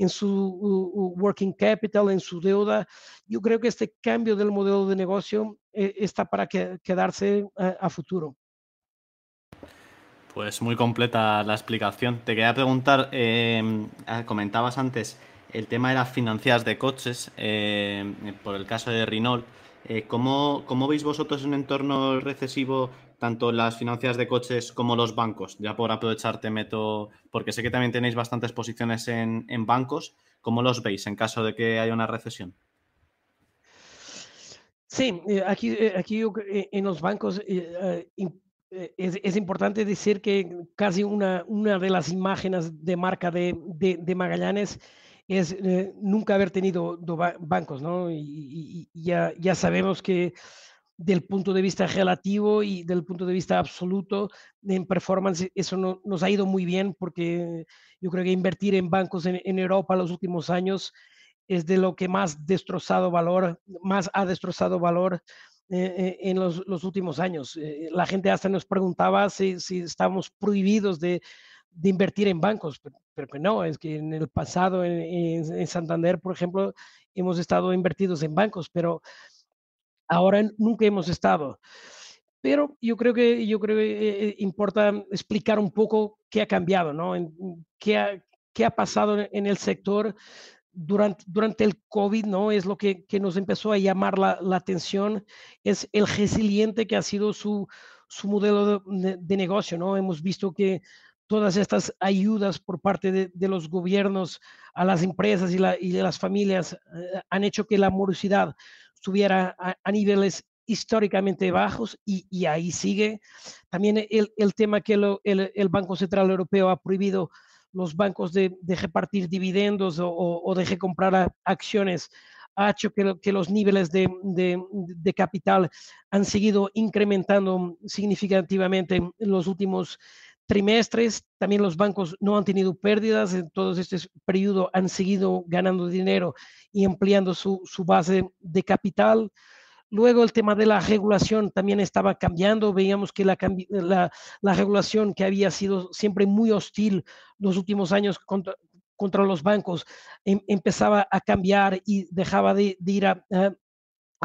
en su working capital, en su deuda. Yo creo que este cambio del modelo de negocio eh, está para quedarse a, futuro. Pues muy completa la explicación. Te quería preguntar, em, ah, comentabas antes el tema de las financieras de coches, em, por el caso de Renault. Eh, ¿cómo, ¿cómo, veis vosotros en un entorno recesivo tanto las finanzas de coches como los bancos. Ya por aprovecharte, meto, porque sé que también tenéis bastantes posiciones en, bancos. ¿Cómo los veis en caso de que haya una recesión? Sí, eh, aquí, eh, aquí eh, en los bancos es, importante decir que casi una, una de las imágenes de marca de, Magallanes es nunca haber tenido bancos, ¿no? Y, ya, ya, sabemos que del punto de vista relativo y del punto de vista absoluto en performance, eso no, nos ha ido muy bien porque yo creo que invertir en bancos en, en Europa los últimos años es de lo que más destrozado valor, más ha destrozado valor eh, eh, en los, últimos años. Eh, la gente hasta nos preguntaba si, si prohibidos de, invertir en bancos, pero, pues no, es que en el pasado en Santander, por ejemplo, hemos estado invertidos en bancos, pero ahora nunca hemos estado. Pero yo creo que, yo creo eh, eh, importa explicar un poco qué ha cambiado, ¿no? qué, ha, qué ha pasado en el sector durante, durante el COVID, ¿no? Es lo que, que nos empezó a llamar la, atención, es el resiliente que ha sido su, su modelo de, negocio, ¿no? Hemos visto que todas estas ayudas por parte de, de los gobiernos a las empresas y, la, y las familias eh, han hecho que la morosidad estuviera a, niveles históricamente bajos y, ahí sigue. También el, el tema que el, el, Banco Central Europeo ha prohibido los bancos de, de repartir dividendos o, o, de comprar acciones ha hecho que, que los niveles de, de, de, capital han seguido incrementando significativamente en los últimos trimestres, también los bancos no han tenido pérdidas, en todo este periodo han seguido ganando dinero y ampliando su, su base de capital. Luego el tema de la regulación también estaba cambiando. Veíamos que la, la, regulación que había sido siempre muy hostil los últimos años contra, los bancos em, empezaba a cambiar y dejaba de, ir a,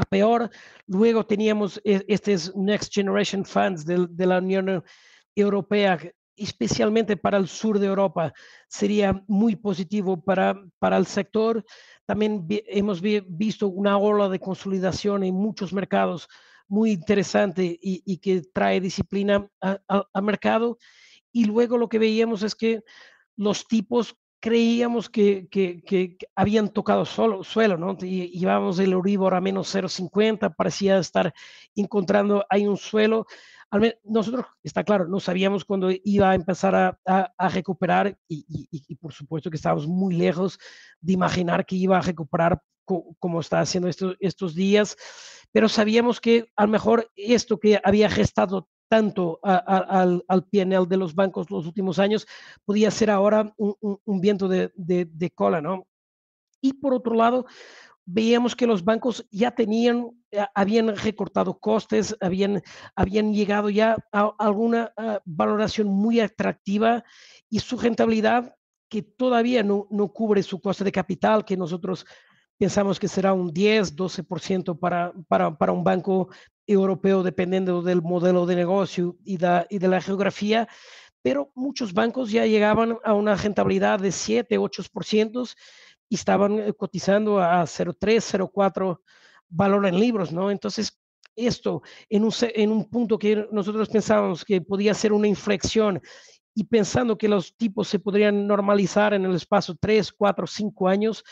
peor. Luego teníamos e, estos Next Generation Funds de, de la Unión Europea europea, especialmente para el sur de Europa, sería muy positivo para, para el sector. También hemos visto una ola de consolidación en muchos mercados muy interesante y, que trae disciplina al mercado. Y luego lo que veíamos es que los tipos creíamos que, habían tocado suelo, ¿no? Y llevábamos el Euribor a menos 0,50, parecía estar encontrando ahí un suelo, nosotros, está claro, no sabíamos cuándo iba a empezar a, recuperar y, por supuesto que estábamos muy lejos de imaginar que iba a recuperar como está haciendo estos días, pero sabíamos que a lo mejor esto que había gestado tanto al, al PNL de los bancos los últimos años, podía ser ahora un, viento de, de, de, cola, ¿no? Y por otro lado, veíamos que los bancos ya tenían, eh, habían recortado costes, habían, habían llegado ya a alguna valoración muy atractiva y su rentabilidad que todavía no, no cubre su coste de capital, que nosotros pensamos que será un 10, 12% para, para, para un banco europeo, dependiendo del modelo de negocio y, y de la geografía, pero muchos bancos ya llegaban a una rentabilidad de 7, 8%, estaban eh, cotizando a 0.3, 0.4 valor en libros, ¿no? Entonces, esto en un, en un punto que nosotros pensábamos que podía ser una inflexión y pensando que los tipos se podrían normalizar en el espacio 3, 4, 5 años,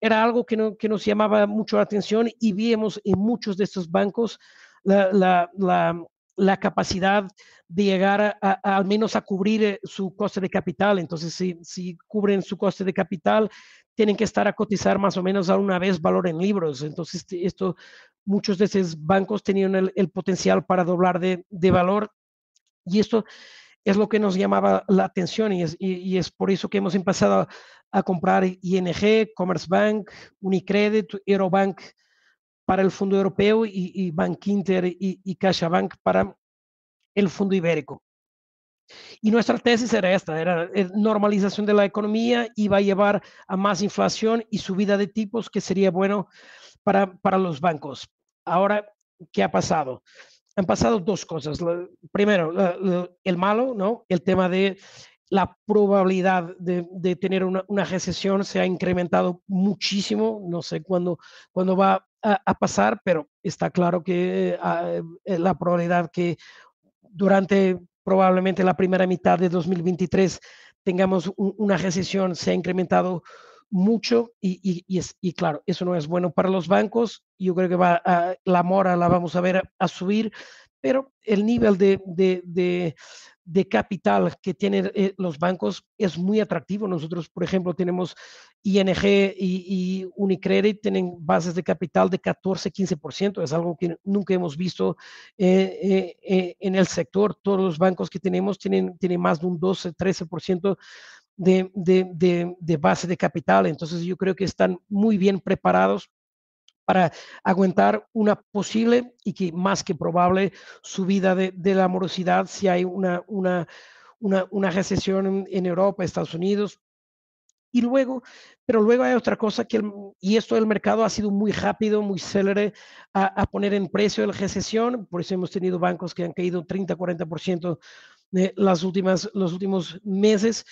era algo que, nos llamaba mucho la atención y vimos en muchos de estos bancos la, la capacidad de llegar al menos a cubrir eh, su coste de capital. Entonces, si, cubren su coste de capital, tienen que estar a cotizar más o menos a una vez valor en libros. Entonces, esto, muchos de esos bancos tenían el, potencial para doblar de, valor y esto es lo que nos llamaba la atención y es, por eso que hemos empezado a, comprar ING, e Commerce Bank, Unicredit, Eurobank para el Fondo Europeo y, y Bank Inter y, CaixaBank para el Fondo Ibérico. Y nuestra tesis era esta, era eh, normalización de la economía y va a llevar a más inflación y subida de tipos que sería bueno para, para los bancos. Ahora, ¿qué ha pasado? Han pasado dos cosas. primero, el malo, ¿no? El tema de la probabilidad de, tener una, recesión se ha incrementado muchísimo. No sé cuándo, cuándo va a, pasar, pero está claro que ah, em, eh, la probabilidad que durante probablemente la primera mitad de 2023 tengamos una recesión se ha incrementado mucho y, es, claro, eso no es bueno para los bancos. Yo creo que va a, la mora la vamos a ver a, subir, pero el nivel de, de capital que tienen eh, los bancos es muy atractivo. Nosotros, por ejemplo, tenemos ING y, Unicredit, tienen bases de capital de 14-15%. Es algo que nunca hemos visto eh, eh, en el sector. Todos los bancos que tenemos tienen, tienen más de un 12-13%. De, de, de, de base de capital. Entonces yo creo que están muy bien preparados para aguantar una posible y que más que probable subida de, de la morosidad si hay una, una, una, recesión en, Europa, Estados Unidos. Y luego, pero luego hay otra cosa que, y esto del mercado ha sido muy rápido, muy célere a, poner en precio la recesión, por eso hemos tenido bancos que han caído 30, 40% eh, las últimas, los últimos meses,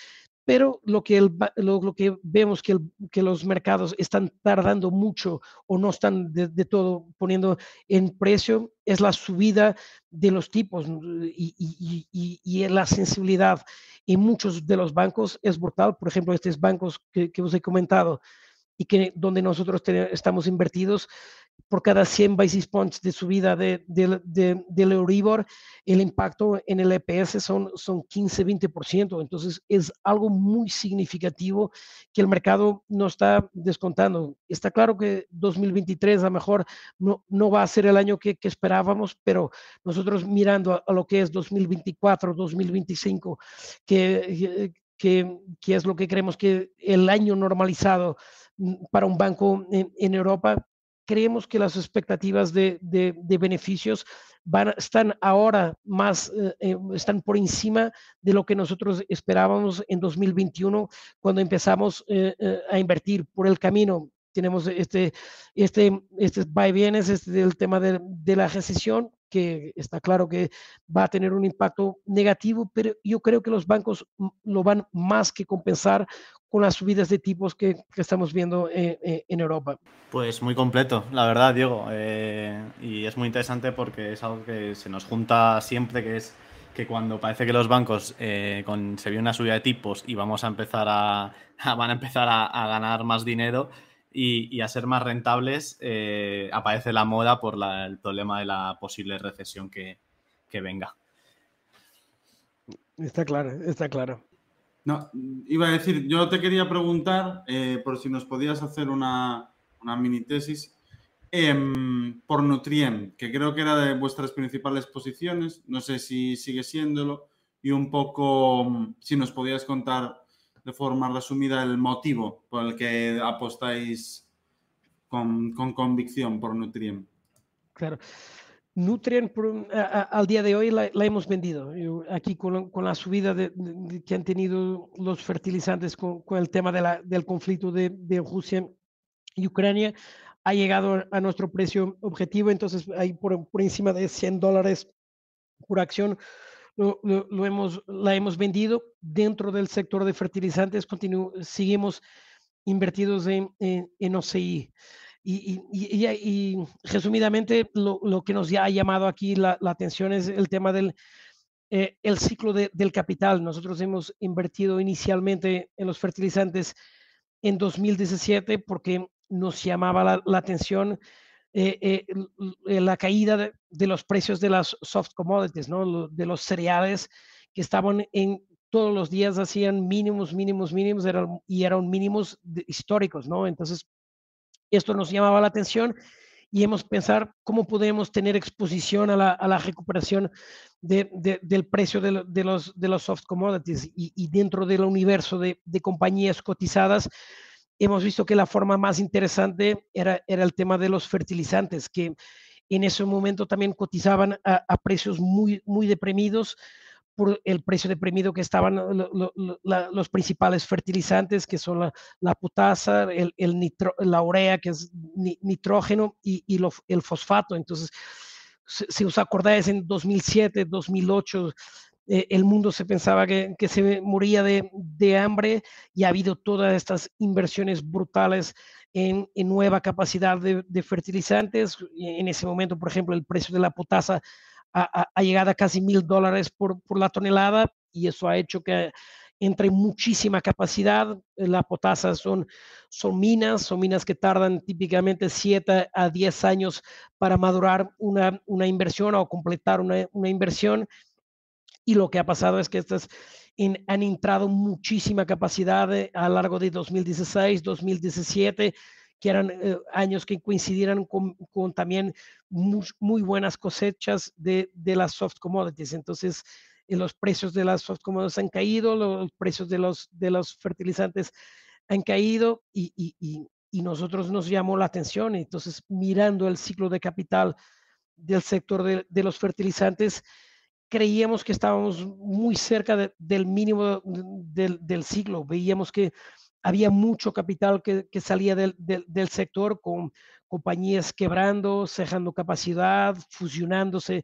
pero lo que, lo, que vemos que, que, los mercados están tardando mucho o no están de, todo poniendo en precio es la subida de los tipos y, y, y, la sensibilidad en muchos de los bancos es brutal. Por ejemplo, estos bancos que, que os he comentado, y que donde nosotros estamos invertidos por cada 100 basis points de subida de, del Euribor, el impacto en el EPS son, son 15-20%. Entonces es algo muy significativo que el mercado no está descontando. Está claro que 2023 a lo mejor no, no va a ser el año que, esperábamos, pero nosotros mirando a, lo que es 2024, 2025, que, que, es lo que creemos que el año normalizado mm, para un banco en, Europa, creemos que las expectativas de, beneficios van, están ahora más, eh, eh, están por encima de lo que nosotros esperábamos en 2021 cuando empezamos eh, a invertir por el camino tenemos este, este, este bienes este, del tema de, de, la recesión, que está claro que va a tener un impacto negativo, pero yo creo que los bancos mm, lo van más que compensar con las subidas de tipos que, que estamos viendo eh, eh, en, Europa. Pues muy completo, la verdad, Diego. Eh, y es muy interesante porque es algo que se nos junta siempre, que es que cuando parece que los bancos con, se ve una subida de tipos y vamos a empezar a, van a empezar a, a ganar más dinero, y, a ser más rentables, eh, aparece la moda por el problema de la posible recesión que, venga. Está claro, está claro. No, iba a decir, yo te quería preguntar, eh, por si nos podías hacer una, mini tesis, em, por Nutrien, que creo que era de vuestras principales posiciones, no sé si sigue siéndolo, y un poco mm, si nos podías contar de forma resumida el motivo por el que apostáis con, con convicción por Nutrien. Claro. Nutrien al día de hoy la, hemos vendido. aquí con, con, la subida de, que han tenido los fertilizantes con, el tema de la, del conflicto de, Rusia y Ucrania, ha llegado a nuestro precio objetivo, entonces hay por, por encima de 100 dólares por acción lo, hemos, la hemos vendido. Dentro del sector de fertilizantes seguimos invertidos en, en, OCI. Y, y, y, resumidamente, lo, lo, que nos ha llamado aquí la, la atención es el tema del eh, el ciclo del capital. Nosotros hemos invertido inicialmente en los fertilizantes en 2017 porque nos llamaba la, la atención eh, eh, eh, la caída de, los precios de las soft commodities, de los cereales que estaban en todos los días hacían mínimos, mínimos, mínimos y eran mínimos históricos, ¿no? Entonces, esto nos llamaba la atención y hemos pensar cómo podemos tener exposición a la, recuperación del precio de, los, de soft commodities y, y dentro del universo de, compañías cotizadas hemos visto que la forma más interesante era, era el tema de los fertilizantes, que en ese momento también cotizaban a, precios muy, muy deprimidos por el precio deprimido que estaban los principales fertilizantes, que son la, potasa, el, el la urea, que es nitrógeno, y, y el fosfato. Entonces, si os acordáis, en 2007, 2008, eh, el mundo se pensaba que, se moría de, hambre y ha habido todas estas inversiones brutales en, nueva capacidad de, fertilizantes. En ese momento, por ejemplo, el precio de la potasa ha, llegado a casi mil dólares por, la tonelada y eso ha hecho que entre muchísima capacidad. La potasa son, minas, son minas que tardan típicamente 7 a 10 años para madurar una, inversión o completar una, una, inversión. Y lo que ha pasado es que estas han entrado muchísima capacidad eh, a lo largo de 2016, 2017 que eran eh, años que coincidieran con, también muy, buenas cosechas de, de, las soft commodities. Entonces, eh, los precios de las soft commodities han caído, los precios de los, de los fertilizantes han caído y, y, y, y, nosotros nos llamó la atención. Entonces, mirando el ciclo de capital del sector de, de los fertilizantes, creíamos que estábamos muy cerca del mínimo del, siglo. Veíamos que había mucho capital que, salía del, sector con compañías quebrando, cejando capacidad, fusionándose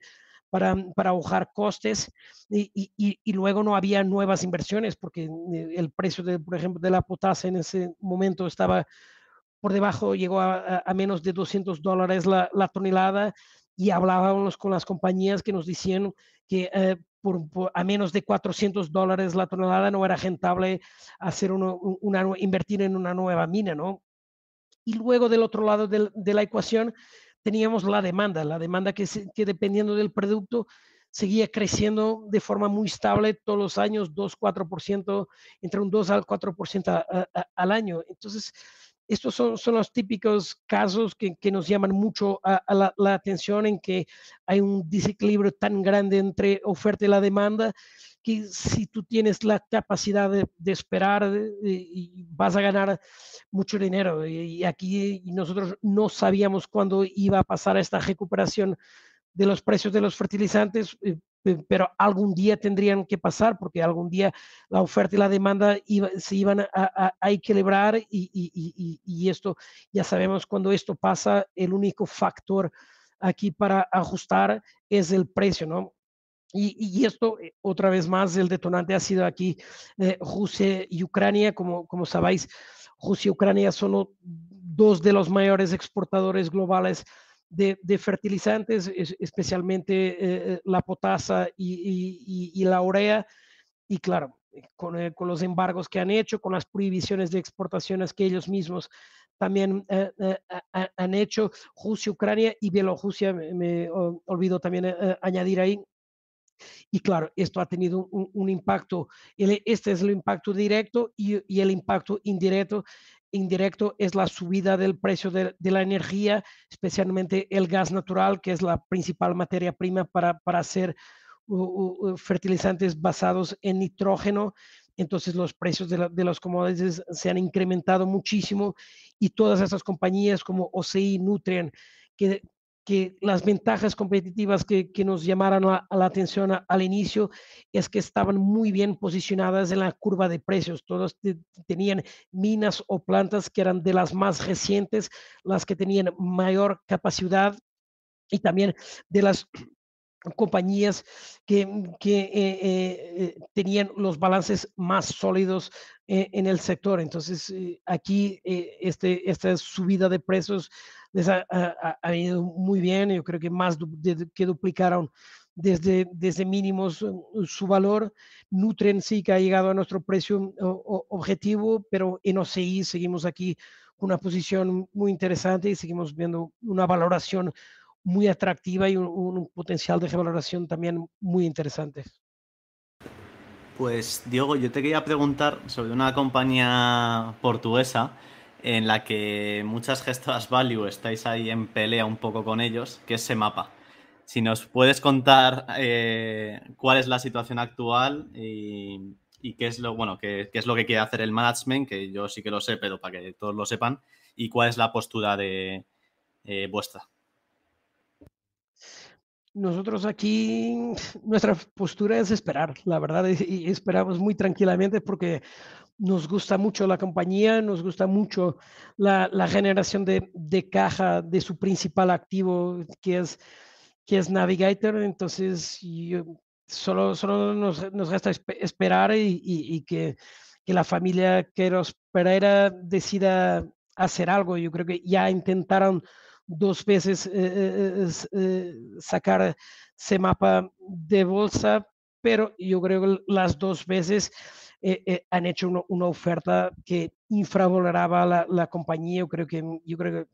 para, para ahogar costes y, luego no había nuevas inversiones porque eh, el precio, de, por ejemplo, de la potasa en ese momento estaba por debajo, llegó a, menos de 200 dólares la, la tonelada y hablábamos con las compañías que nos decían que eh, por, a menos de 400 dólares la tonelada no era rentable hacer invertir en una nueva mina, ¿no? Y luego del otro lado de, la ecuación teníamos la demanda, la demanda que, dependiendo del producto seguía creciendo de forma muy estable todos los años, 2-4%, entre un 2 al 4% al año. Entonces, estos son, son los típicos casos que, que nos llaman mucho a, la, atención en que hay un desequilibrio tan grande entre oferta y la demanda que si tú tienes la capacidad de, esperar eh, y vas a ganar mucho dinero. Y aquí nosotros no sabíamos cuándo iba a pasar esta recuperación de los precios de los fertilizantes, eh, eh, pero algún día tendrían que pasar porque algún día la oferta y la demanda se iban a, a, equilibrar y, esto ya sabemos cuando esto pasa, el único factor aquí para ajustar es el precio, ¿no? Y, esto, eh, otra vez más, el detonante ha sido aquí eh, Rusia y Ucrania. Como, como sabéis, Rusia y Ucrania son dos de los mayores exportadores globales de, fertilizantes, especialmente eh, la potasa y, la urea. Y claro, eh, con, los embargos que han hecho, con las prohibiciones de exportaciones que ellos mismos también eh, han hecho, Rusia, Ucrania y Bielorrusia, me, me olvido también añadir ahí, y claro, esto ha tenido un, impacto, este es el impacto directo y el impacto indirecto indirecto es la subida del precio de, la energía, especialmente el gas natural, que es la principal materia prima para, hacer fertilizantes basados en nitrógeno. Entonces los precios de, de los commodities se han incrementado muchísimo y todas esas compañías como OCI, Nutrien, que que las ventajas competitivas que, nos llamaron a, la atención al inicio es que estaban muy bien posicionadas en la curva de precios. Todos tenían minas o plantas que eran de las más recientes, las que tenían mayor capacidad y también de las compañías que, eh, eh, eh, tenían los balances más sólidos en el sector. Entonces, aquí este, esta subida de precios ha, ido muy bien, yo creo que más que duplicaron desde, desde mínimos eh, su valor. Nutren sí que ha llegado a nuestro precio objetivo, pero en OCI seguimos aquí con una posición muy interesante y seguimos viendo una valoración muy atractiva y un, un potencial de revaloración también muy interesante. Pues Diego, yo te quería preguntar sobre una compañía portuguesa en la que muchas gestas value estáis ahí en pelea un poco con ellos, que es ese mapa. Si nos puedes contar eh, cuál es la situación actual y, qué es lo bueno, qué, es lo que quiere hacer el management, que yo sí que lo sé, pero para que todos lo sepan, y cuál es la postura de eh, vuestra. Nosotros aquí, nuestra postura es esperar, la verdad, y esperamos muy tranquilamente porque nos gusta mucho la compañía, nos gusta mucho la, generación de, caja de su principal activo, que es, que es Navigator. Entonces, solo, solo nos, resta esperar y, que, la familia Queros Pereira decida hacer algo. Yo creo que ya intentaron dos veces eh, eh, eh, sacar ese mapa de bolsa, pero yo creo que las dos veces eh, eh, han hecho una oferta que infravaloraba la, la compañía. Yo creo que, yo creo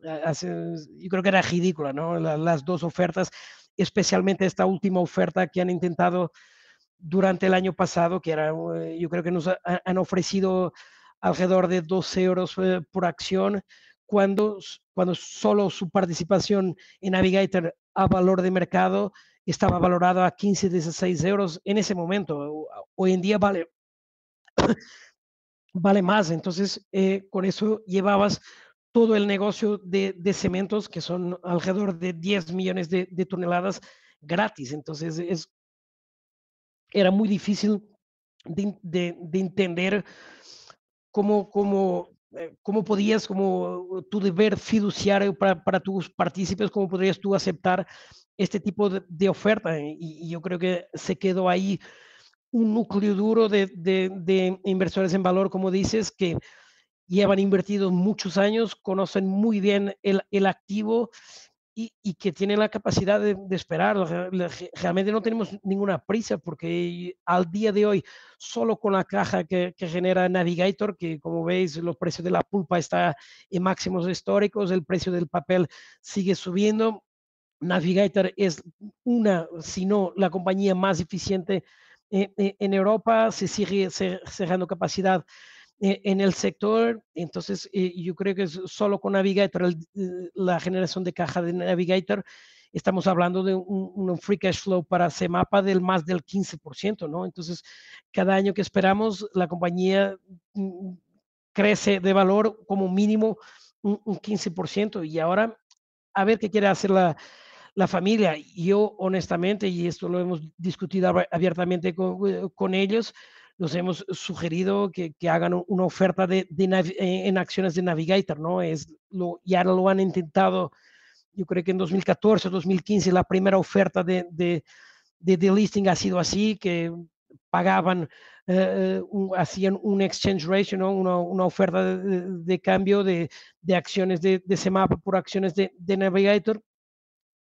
que, yo creo que era ridícula, ¿no? las dos ofertas, especialmente esta última oferta que han intentado durante el año pasado, que era, eh, yo creo que nos han ofrecido alrededor de 12 euros por acción, cuando, cuando solo su participación en Navigator a valor de mercado estaba valorado a 15, 16 euros en ese momento. Hoy en día vale vale más. Entonces, eh, con eso llevabas todo el negocio de, de, cementos, que son alrededor de 10 millones de, de toneladas gratis. Entonces, es, era muy difícil de, de entender cómo, cómo, eh, cómo, podías, como tu deber fiduciario para, para, tus partícipes, cómo podrías tú aceptar este tipo de, oferta. y yo creo que se quedó ahí un núcleo duro de, inversores en valor, como dices, que llevan invertidos muchos años, conocen muy bien el, activo y, que tienen la capacidad de, de, esperar. Realmente no tenemos ninguna prisa porque al día de hoy, solo con la caja que, genera Navigator, que como veis los precios de la pulpa está en máximos históricos, el precio del papel sigue subiendo. Navigator es una, si no la compañía más eficiente eh, eh, en Europa, se sigue cerrando capacidad eh, en el sector. Entonces, yo creo que solo con Navigator, la generación de caja de Navigator, estamos hablando de un, free cash flow para Semapa del más del 15%, ¿no? Entonces, cada año que esperamos, la compañía mm, mm, crece de valor como mínimo un, un 15% y ahora a ver qué quiere hacer la, la familia. Yo honestamente, y esto lo hemos discutido abiertamente eh, con, ellos, nos hemos sugerido que, hagan una oferta de, eh, en acciones de Navigator, ¿no? Es lo, ya lo han intentado, yo creo que en 2014, 2015, la primera oferta de, de, listing ha sido así, que pagaban, eh, hacían un exchange ratio, ¿no? una, oferta de, cambio de, acciones de, de, mapa por acciones de, Navigator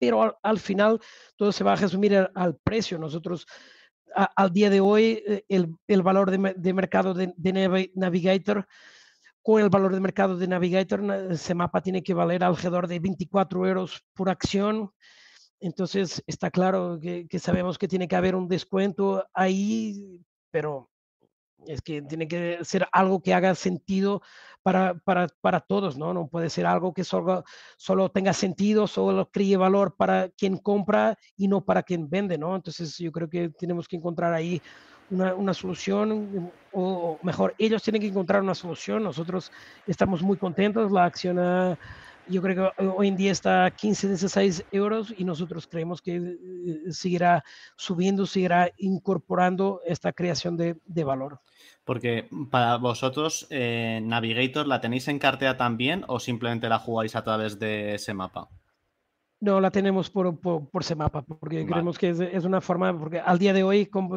pero al, final todo se va a resumir al, precio. Nosotros al día de hoy eh, el, el valor de, mercado de, Navigator, con el valor de mercado de Navigator, ese mapa tiene que valer alrededor de 24 euros por acción. Entonces está claro que, que sabemos que tiene que haber un descuento ahí, pero es que tiene que ser algo que haga sentido para, todos, ¿no? No puede ser algo que solo, tenga sentido, solo cree valor para quien compra y no para quien vende, ¿no? Entonces yo creo que tenemos que encontrar ahí una, solución, o, mejor, ellos tienen que encontrar una solución. Nosotros estamos muy contentos. La acción, yo creo que hoy en día está a 15, 16 euros y nosotros creemos que eh, eh, seguirá subiendo, seguirá incorporando esta creación de valor. Porque para vosotros, eh, Navigator, ¿la tenéis en cartera también o simplemente la jugáis a través de ese mapa? No, la tenemos por, por, ese mapa, porque creemos que es, una forma, porque al día de hoy, como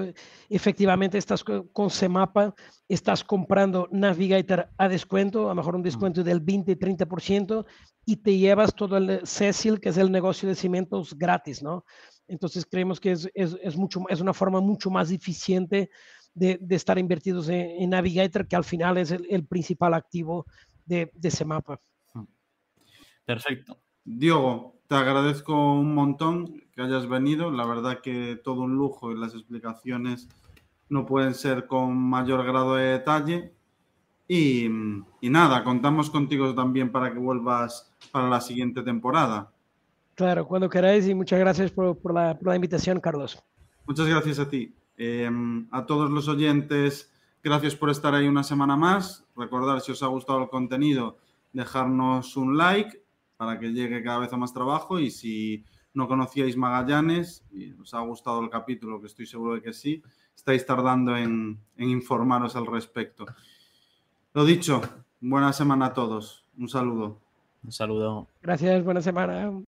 efectivamente, estás con ese mapa, estás comprando Navigator a descuento, a lo mejor un mm. descuento del 20-30%, y te llevas todo el Cecil, que es el negocio de cimientos, gratis, ¿no? Entonces creemos que es, es, es, mucho, es una forma mucho más eficiente de, estar invertidos en, Navigator, que al final es el, principal activo de, ese mapa. Perfecto. Diego te agradezco un montón que hayas venido. La verdad que todo un lujo y las explicaciones no pueden ser con mayor grado de detalle. Y, nada, contamos contigo también para que vuelvas para la siguiente temporada. Claro, cuando queráis y muchas gracias por, la, por la invitación, Carlos. Muchas gracias a ti. Em, a todos los oyentes, gracias por estar ahí una semana más. Recordar, si os ha gustado el contenido, dejarnos un like para que llegue cada vez a más trabajo y si no conocíais Magallanes y os ha gustado el capítulo, que estoy seguro de que sí, estáis tardando en, en informaros al respecto. Lo dicho, buena semana a todos. Un saludo. Un saludo. Gracias, buena semana.